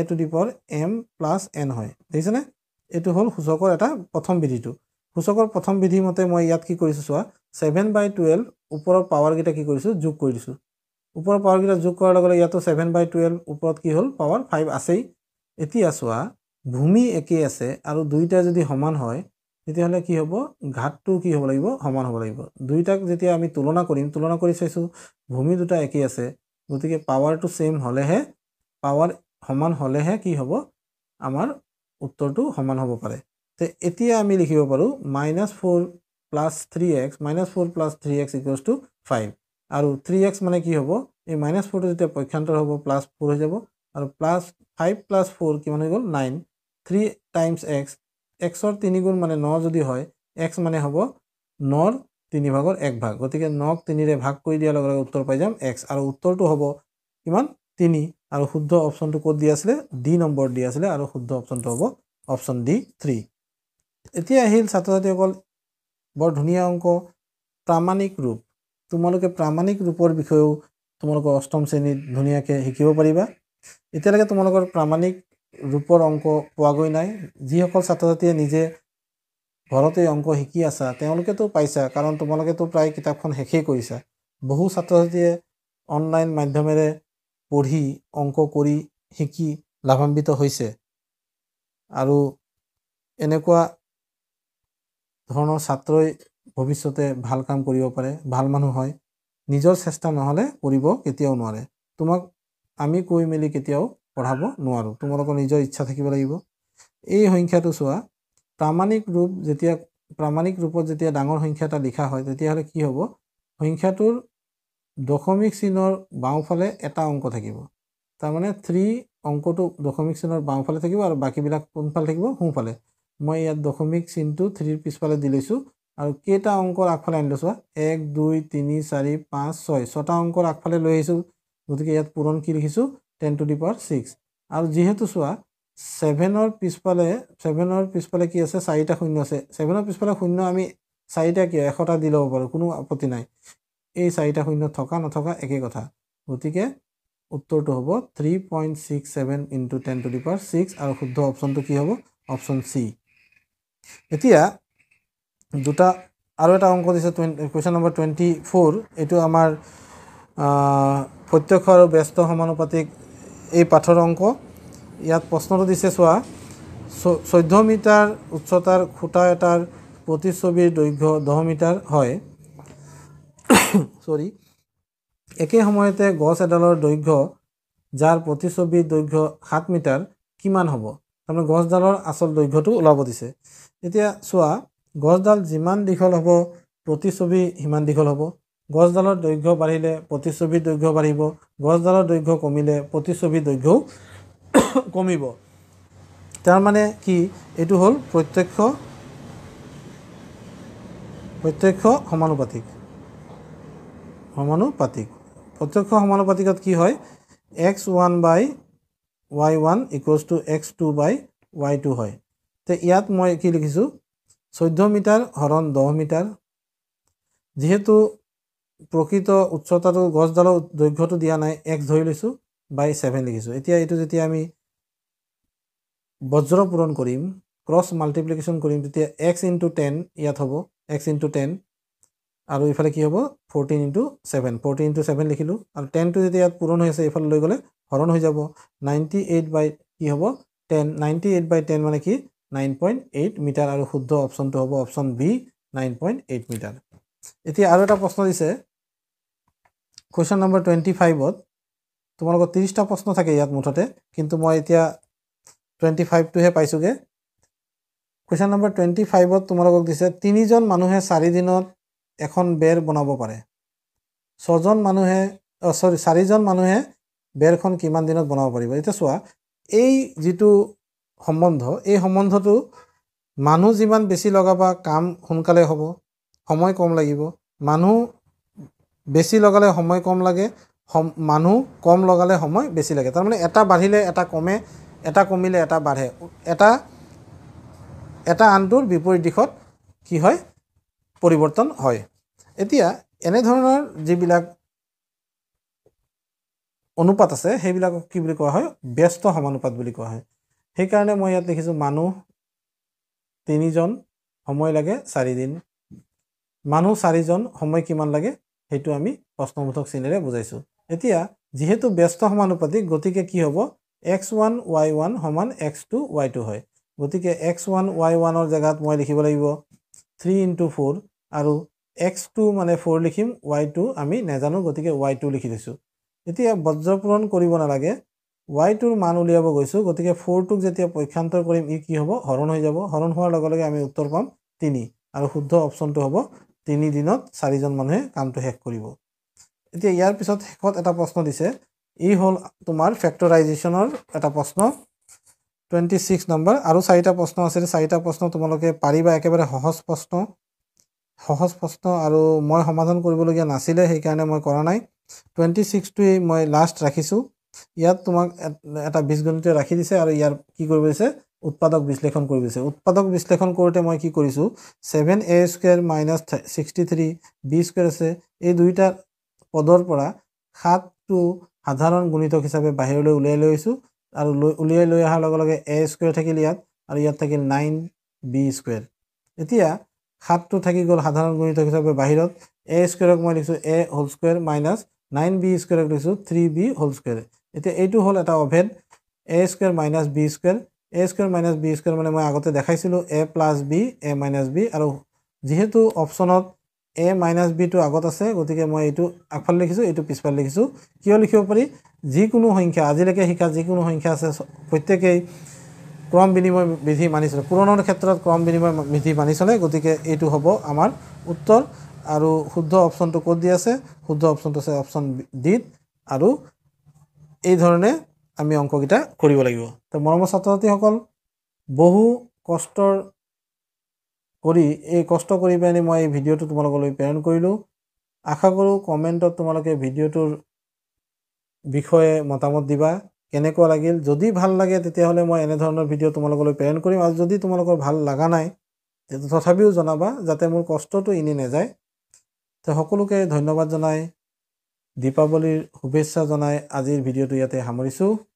a to the power m plus n hoy dekhisena এইটো হ'ল সূচকৰ এটা প্ৰথম বিধিটো সূচকৰ প্ৰথম বিধি মতে মই ইয়াত কি কৰিছোঁ চোৱা ছেভেন বাই টুৱেল্ভ ওপৰৰ পাৱাৰকেইটা কি কৰিছোঁ যোগ কৰি দিছোঁ ওপৰৰ পাৱাৰকেইটা যোগ কৰাৰ লগে লগে ইয়াতো ছেভেন বাই টুৱেল্ভ ওপৰত কি হ'ল পাৱাৰ ফাইভ আছেই এতিয়া চোৱা ভূমি একেই আছে আৰু দুয়োটা যদি সমান হয় তেতিয়াহ'লে কি হ'ব ঘাটটো কি হ'ব লাগিব সমান হ'ব লাগিব দুয়োটাক যেতিয়া আমি তুলনা কৰিম তুলনা কৰি চাইছোঁ ভূমি দুটা একেই আছে গতিকে পাৱাৰটো ছেইম হ'লেহে পাৱাৰ সমান হ'লেহে কি হ'ব আমাৰ উত্তৰটো সমান হ'ব পাৰে তে এতিয়া আমি লিখিব পাৰোঁ minus four plus three x minus four plus three x equals to five আৰু থ্ৰী এক্স মানে কি হ'ব এই মাইনাছ ফ'ৰটো যেতিয়া পক্ষান্তৰ হ'ব প্লাছ ফ'ৰ হৈ যাব আৰু প্লাছ ফাইভ প্লাছ ফ'ৰ কিমান হৈ গ'ল নাইন থ্ৰী টাইমছ এক্স এক্সৰ তিনিগুণ মানে ন যদি হয় এক্স মানে হ'ব নৰ তিনি ভাগৰ এক ভাগ গতিকে নক তিনিৰে ভাগ কৰি দিয়াৰ লগে লগে উত্তৰ পাই যাম এক্স আৰু উত্তৰটো হ'ব কিমান তিনি আৰু শুদ্ধ অপশ্যনটো ক'ত দিয়া আছিলে ডি নম্বৰত দিয়া আছিলে আৰু শুদ্ধ অপশ্যনটো হ'ব অপশ্যন ডি থ্ৰী এতিয়া আহিল ছাত্ৰ ছাত্ৰীসকল বৰ ধুনীয়া অংক প্ৰামাণিক ৰূপ তোমালোকে প্ৰামাণিক ৰূপৰ বিষয়েও তোমালোকৰ অষ্টম শ্ৰেণীত ধুনীয়াকৈ শিকিব পাৰিবা এতিয়ালৈকে তোমালোকৰ প্ৰামাণিক ৰূপৰ অংক পোৱাগৈ নাই যিসকল ছাত্ৰ ছাত্ৰীয়ে নিজে ঘৰতে অংক শিকি আছা তেওঁলোকেতো পাইছা কাৰণ তোমালোকেতো প্ৰায় কিতাপখন শেষেই কৰিছা বহু ছাত্ৰ ছাত্ৰীয়ে অনলাইন মাধ্যমেৰে পঢ়ি অংক কৰি শিকি লাভান্বিত হৈছে আৰু এনেকুৱা ধৰণৰ ছাত্ৰই ভৱিষ্যতে ভাল কাম কৰিব পাৰে ভাল মানুহ হয় নিজৰ চেষ্টা নহ'লে কৰিব কেতিয়াও নোৱাৰে তোমাক আমি কৈ মেলি কেতিয়াও পঢ়াব নোৱাৰোঁ তোমালোকৰ নিজৰ ইচ্ছা থাকিব লাগিব এই সংখ্যাটো চোৱা প্ৰামাণিক ৰূপ যেতিয়া প্ৰামাণিক ৰূপত যেতিয়া ডাঙৰ সংখ্যা এটা লিখা হয় তেতিয়াহ'লে কি হ'ব সংখ্যাটোৰ দশমিক চিনৰ বাওঁফালে এটা অংক থাকিব তাৰমানে থ্ৰী অংকটো দশমিক চিনৰ বাওঁফালে থাকিব আৰু বাকীবিলাক কোনফালে থাকিব সোঁফালে মই ইয়াত দশমিক চিনটো থ্ৰীৰ পিছফালে দি লৈছোঁ আৰু কেইটা অংকৰ আগফালে আনি লৈছোঁ এক দুই তিনি চাৰি পাঁচ ছয় ছটা অংকৰ আগফালে লৈ আহিছোঁ গতিকে ইয়াত পূৰণ কি লিখিছোঁ ten to the power six আৰু যিহেতু চোৱা ছেভেনৰ পিছফালে ছেভেনৰ পিছফালে কি আছে চাৰিটা শূন্য আছে ছেভেনৰ পিছফালে শূন্য আমি চাৰিটা কি এশটা দি ল'ব পাৰোঁ কোনো আপত্তি নাই এই চাৰিটা শূন্য থকা নথকা একে কথা গতিকে উত্তৰটো হ'ব three point six seven into ten to the power six আৰু শুদ্ধ অপশ্যনটো কি হ'ব অপশ্যন চি এতিয়া দুটা আৰু এটা অংক দিছে twenty question number twenty four এইটো আমাৰ প্ৰত্যক্ষ আৰু ব্যস্ত সমানুপাতিক এই পাঠৰ অংক ইয়াত প্ৰশ্নটো দিছে চোৱা চৈধ্য মিটাৰ উচ্চতাৰ খুটা এটাৰ প্ৰতিচ্ছবিৰ দৈৰ্ঘ্য দহ মিটাৰ হয় চৰি *coughs* একে সময়তে গছ এডালৰ দৈৰ্ঘ্য যাৰ প্ৰতিছবিৰ দৈৰ্ঘ্য সাত মিটাৰ কিমান হ'ব তাৰমানে গছডালৰ আচল দৈৰ্ঘ্যটো ওলাব দিছে এতিয়া চোৱা গছডাল যিমান দীঘল হ'ব প্ৰতিচ্ছবি সিমান দীঘল হ'ব গছডালৰ দৈৰ্ঘ্য বাঢ়িলে প্ৰতিছবিৰ দৈৰ্ঘ্য বাঢ়িব গছডালৰ দৈৰ্ঘ্য কমিলে প্ৰতিছবিৰ দৈৰ্ঘ্যও *coughs* কমিব তাৰমানে কি এইটো হ'ল প্ৰত্যক্ষ প্ৰত্যক্ষ সমানুপাতিক সমানুপাতিক প্রত্যক্ষ সমানুপাতিকত কি হয় x one by y one equals to x two by y two হয় তে ইয়াত মই কি লিখিছোঁ চৈধ্য মিটাৰ হৰণ দহ মিটাৰ যিহেতু প্ৰকৃত উচ্চতাটো গছডালৰ দৈৰ্ঘ্যটো দিয়া নাই এক্স ধৰি লৈছোঁ বাই ছেভেন লিখিছোঁ এতিয়া এইটো যেতিয়া আমি বজ্ৰ পূৰণ কৰিম ক্ৰছ মাল্টিপ্লিকেশ্যন কৰিম তেতিয়া এক্স ইণ্টু টেন ইয়াত হ'ব এক্স ইণ্টু টেন আৰু এইফালে কি হ'ব fourteen into seven fourteen into seven লিখিলোঁ আৰু টেনটো যেতিয়া ইয়াত পূৰণ হৈ আছে এইফালে লৈ গ'লে হৰণ হৈ যাব নাইণ্টি এইট বাই কি হ'ব ten ninety eight by ten মানে কি নাইন পইণ্ট এইট মিটাৰ আৰু শুদ্ধ অপশ্যনটো হ'ব option B nine point eight metre এতিয়া আৰু এটা প্ৰশ্ন দিছে কুৱেশ্যন নম্বৰ টুৱেণ্টি ফাইভত তোমালোকৰ ত্ৰিছটা প্ৰশ্ন থাকে ইয়াত মুঠতে কিন্তু মই এতিয়া টুৱেণ্টি ফাইভটোহে পাইছোঁগৈ কুৱেশ্যন নম্বৰ টুৱেণ্টি ফাইভত তোমালোকক দিছে তিনিজন মানুহে চাৰিদিনত এখন বেৰ বনাব পাৰে ছজন মানুহে চৰি চাৰিজন মানুহে বেৰখন কিমান দিনত বনাব পাৰিব এতিয়া চোৱা এই যিটো সম্বন্ধ এই সম্বন্ধটো মানুহ যিমান বেছি লগাবা কাম সোনকালে হ'ব সময় কম লাগিব মানুহ বেছি লগালে সময় কম লাগে সম মানুহ কম লগালে সময় বেছি লাগে তাৰমানে এটা বাঢ়িলে এটা কমে এটা কমিলে এটা বাঢ়ে এটা এটা আনটোৰ বিপৰীত দিশত কি হয় পৰিৱৰ্তন হয় এতিয়া এনেধৰণৰ যিবিলাক অনুপাত আছে সেইবিলাকক কি বুলি কোৱা হয় ব্যস্ত সমানুপাত বুলি কোৱা হয় সেইকাৰণে মই ইয়াত লিখিছোঁ মানুহ তিনিজন সময় লাগে চাৰিদিন মানুহ চাৰিজন সময় কিমান লাগে সেইটো আমি প্ৰশ্নবোধক চিনেৰে বুজাইছোঁ এতিয়া যিহেতু ব্যস্ত সমানুপাতিক গতিকে কি হ'ব এক্স ওৱান ৱাই ওৱান সমান এক্স টু ৱাই টু হয় গতিকে এক্স ওৱান ৱাই ওৱানৰ জেগাত মই লিখিব লাগিব থ্ৰী ইণ্টু ফ'ৰ আৰু এক্স টু মানে ফ'ৰ লিখিম ৱাই টু আমি নেজানো গতিকে ৱাই টু লিখি দিছোঁ এতিয়া বজ্ৰপূৰণ কৰিব নালাগে ৱাই টুৰ মান উলিয়াব গৈছোঁ গতিকে ফ'ৰটোক যেতিয়া পক্ষান্তৰ কৰিম ই কি হ'ব হৰণ হৈ যাব হৰণ হোৱাৰ লগে লগে আমি উত্তৰ পাম তিনি আৰু শুদ্ধ অপশ্যনটো হ'ব তিনি দিনত চাৰিজন মানুহে কামটো শেষ কৰিব এতিয়া ইয়াৰ পিছত শেষত এটা প্ৰশ্ন দিছে ই হ'ল তোমাৰ ফেক্টৰাইজেশ্যনৰ এটা প্ৰশ্ন টুৱেণ্টি ছিক্স নম্বৰ আৰু চাৰিটা প্ৰশ্ন আছিল চাৰিটা প্ৰশ্ন তোমালোকে পাৰিবা একেবাৰে সহজ প্ৰশ্ন সহজ প্ৰশ্ন আৰু মই সমাধান কৰিবলগীয়া নাছিলে সেইকাৰণে মই কৰা নাই টুৱেণ্টি ছিক্সটোৱেই মই লাষ্ট ৰাখিছোঁ ইয়াত তোমাক এটা বিছ বীজগণিতে ৰাখি দিছে আৰু ইয়াৰ কি কৰিব দিছে উৎপাদক বিশ্লেষণ কৰি দিছে উৎপাদক বিশ্লেষণ কৰোঁতে মই কি কৰিছোঁ seven a square minus sixty three b square আছে এই দুইটা পদৰ পৰা সাতটো সাধাৰণ গুণিতক হিচাপে বাহিৰলৈ উলিয়াই লৈ আহিছোঁ আৰু লৈ উলিয়াই লৈ অহাৰ লগে লগে এ স্কুৱেৰ থাকিল ইয়াত আৰু ইয়াত থাকিল নাইন বি স্কুৱেৰ এতিয়া সাতটো থাকি গ'ল সাধাৰণ গণিত হিচাপে বাহিৰত এ স্কুৱেৰক মই লিখিছোঁ a whole square minus nine b স্কুৱেৰক লিখিছোঁ থ্ৰী বি হোল স্কুৱেৰ এতিয়া এইটো হ'ল এটা অভেদ a square minus B square a square minus B square মানে মই আগতে দেখাইছিলোঁ a plus b a minus b আৰু যিহেতু অপশ্যনত এ মাইনাছ বিটো আগত আছে গতিকে মই এইটো আগফালে লিখিছোঁ এইটো পিছফালে লিখিছোঁ কিয় লিখিব পাৰি যিকোনো সংখ্যা আজিলৈকে শিকা যিকোনো সংখ্যা আছে প্ৰত্যেকেই ক্ৰম বিনিময় বিধি মানি চলে পূৰণৰ ক্ষেত্ৰত ক্ৰম বিনিময় বিধি মানি চলে গতিকে এইটো হ'ব আমাৰ উত্তৰ আৰু শুদ্ধ অপশ্যনটো ক'ত দি আছে শুদ্ধ অপশ্যনটো আছে অপশ্যন ডিত আৰু এই ধৰণে আমি অংককেইটা কৰিব লাগিব তো মৰমৰ ছাত্ৰ ছাত্ৰীসকল বহু কষ্টৰ কৰি এই কষ্ট কৰি পেলাই মই এই ভিডিঅ'টো তোমালোকলৈ প্ৰেৰণ কৰিলোঁ আশা কৰোঁ কমেণ্টত তোমালোকে ভিডিঅ'টোৰ বিষয়ে মতামত দিবা কেনেকুৱা লাগিল যদি ভাল লাগে তেতিয়াহ'লে মই এনেধৰণৰ ভিডিঅ' তোমালোকলৈ প্ৰেৰণ কৰিম আৰু যদি তোমালোকৰ ভাল লগা নাই তথাপিও জনাবা যাতে মোৰ কষ্টটো এনেই নাযায় তো সকলোকে ধন্যবাদ জনাই দীপাৱলীৰ শুভেচ্ছা জনাই আজিৰ ভিডিঅ'টো ইয়াতে সামৰিছোঁ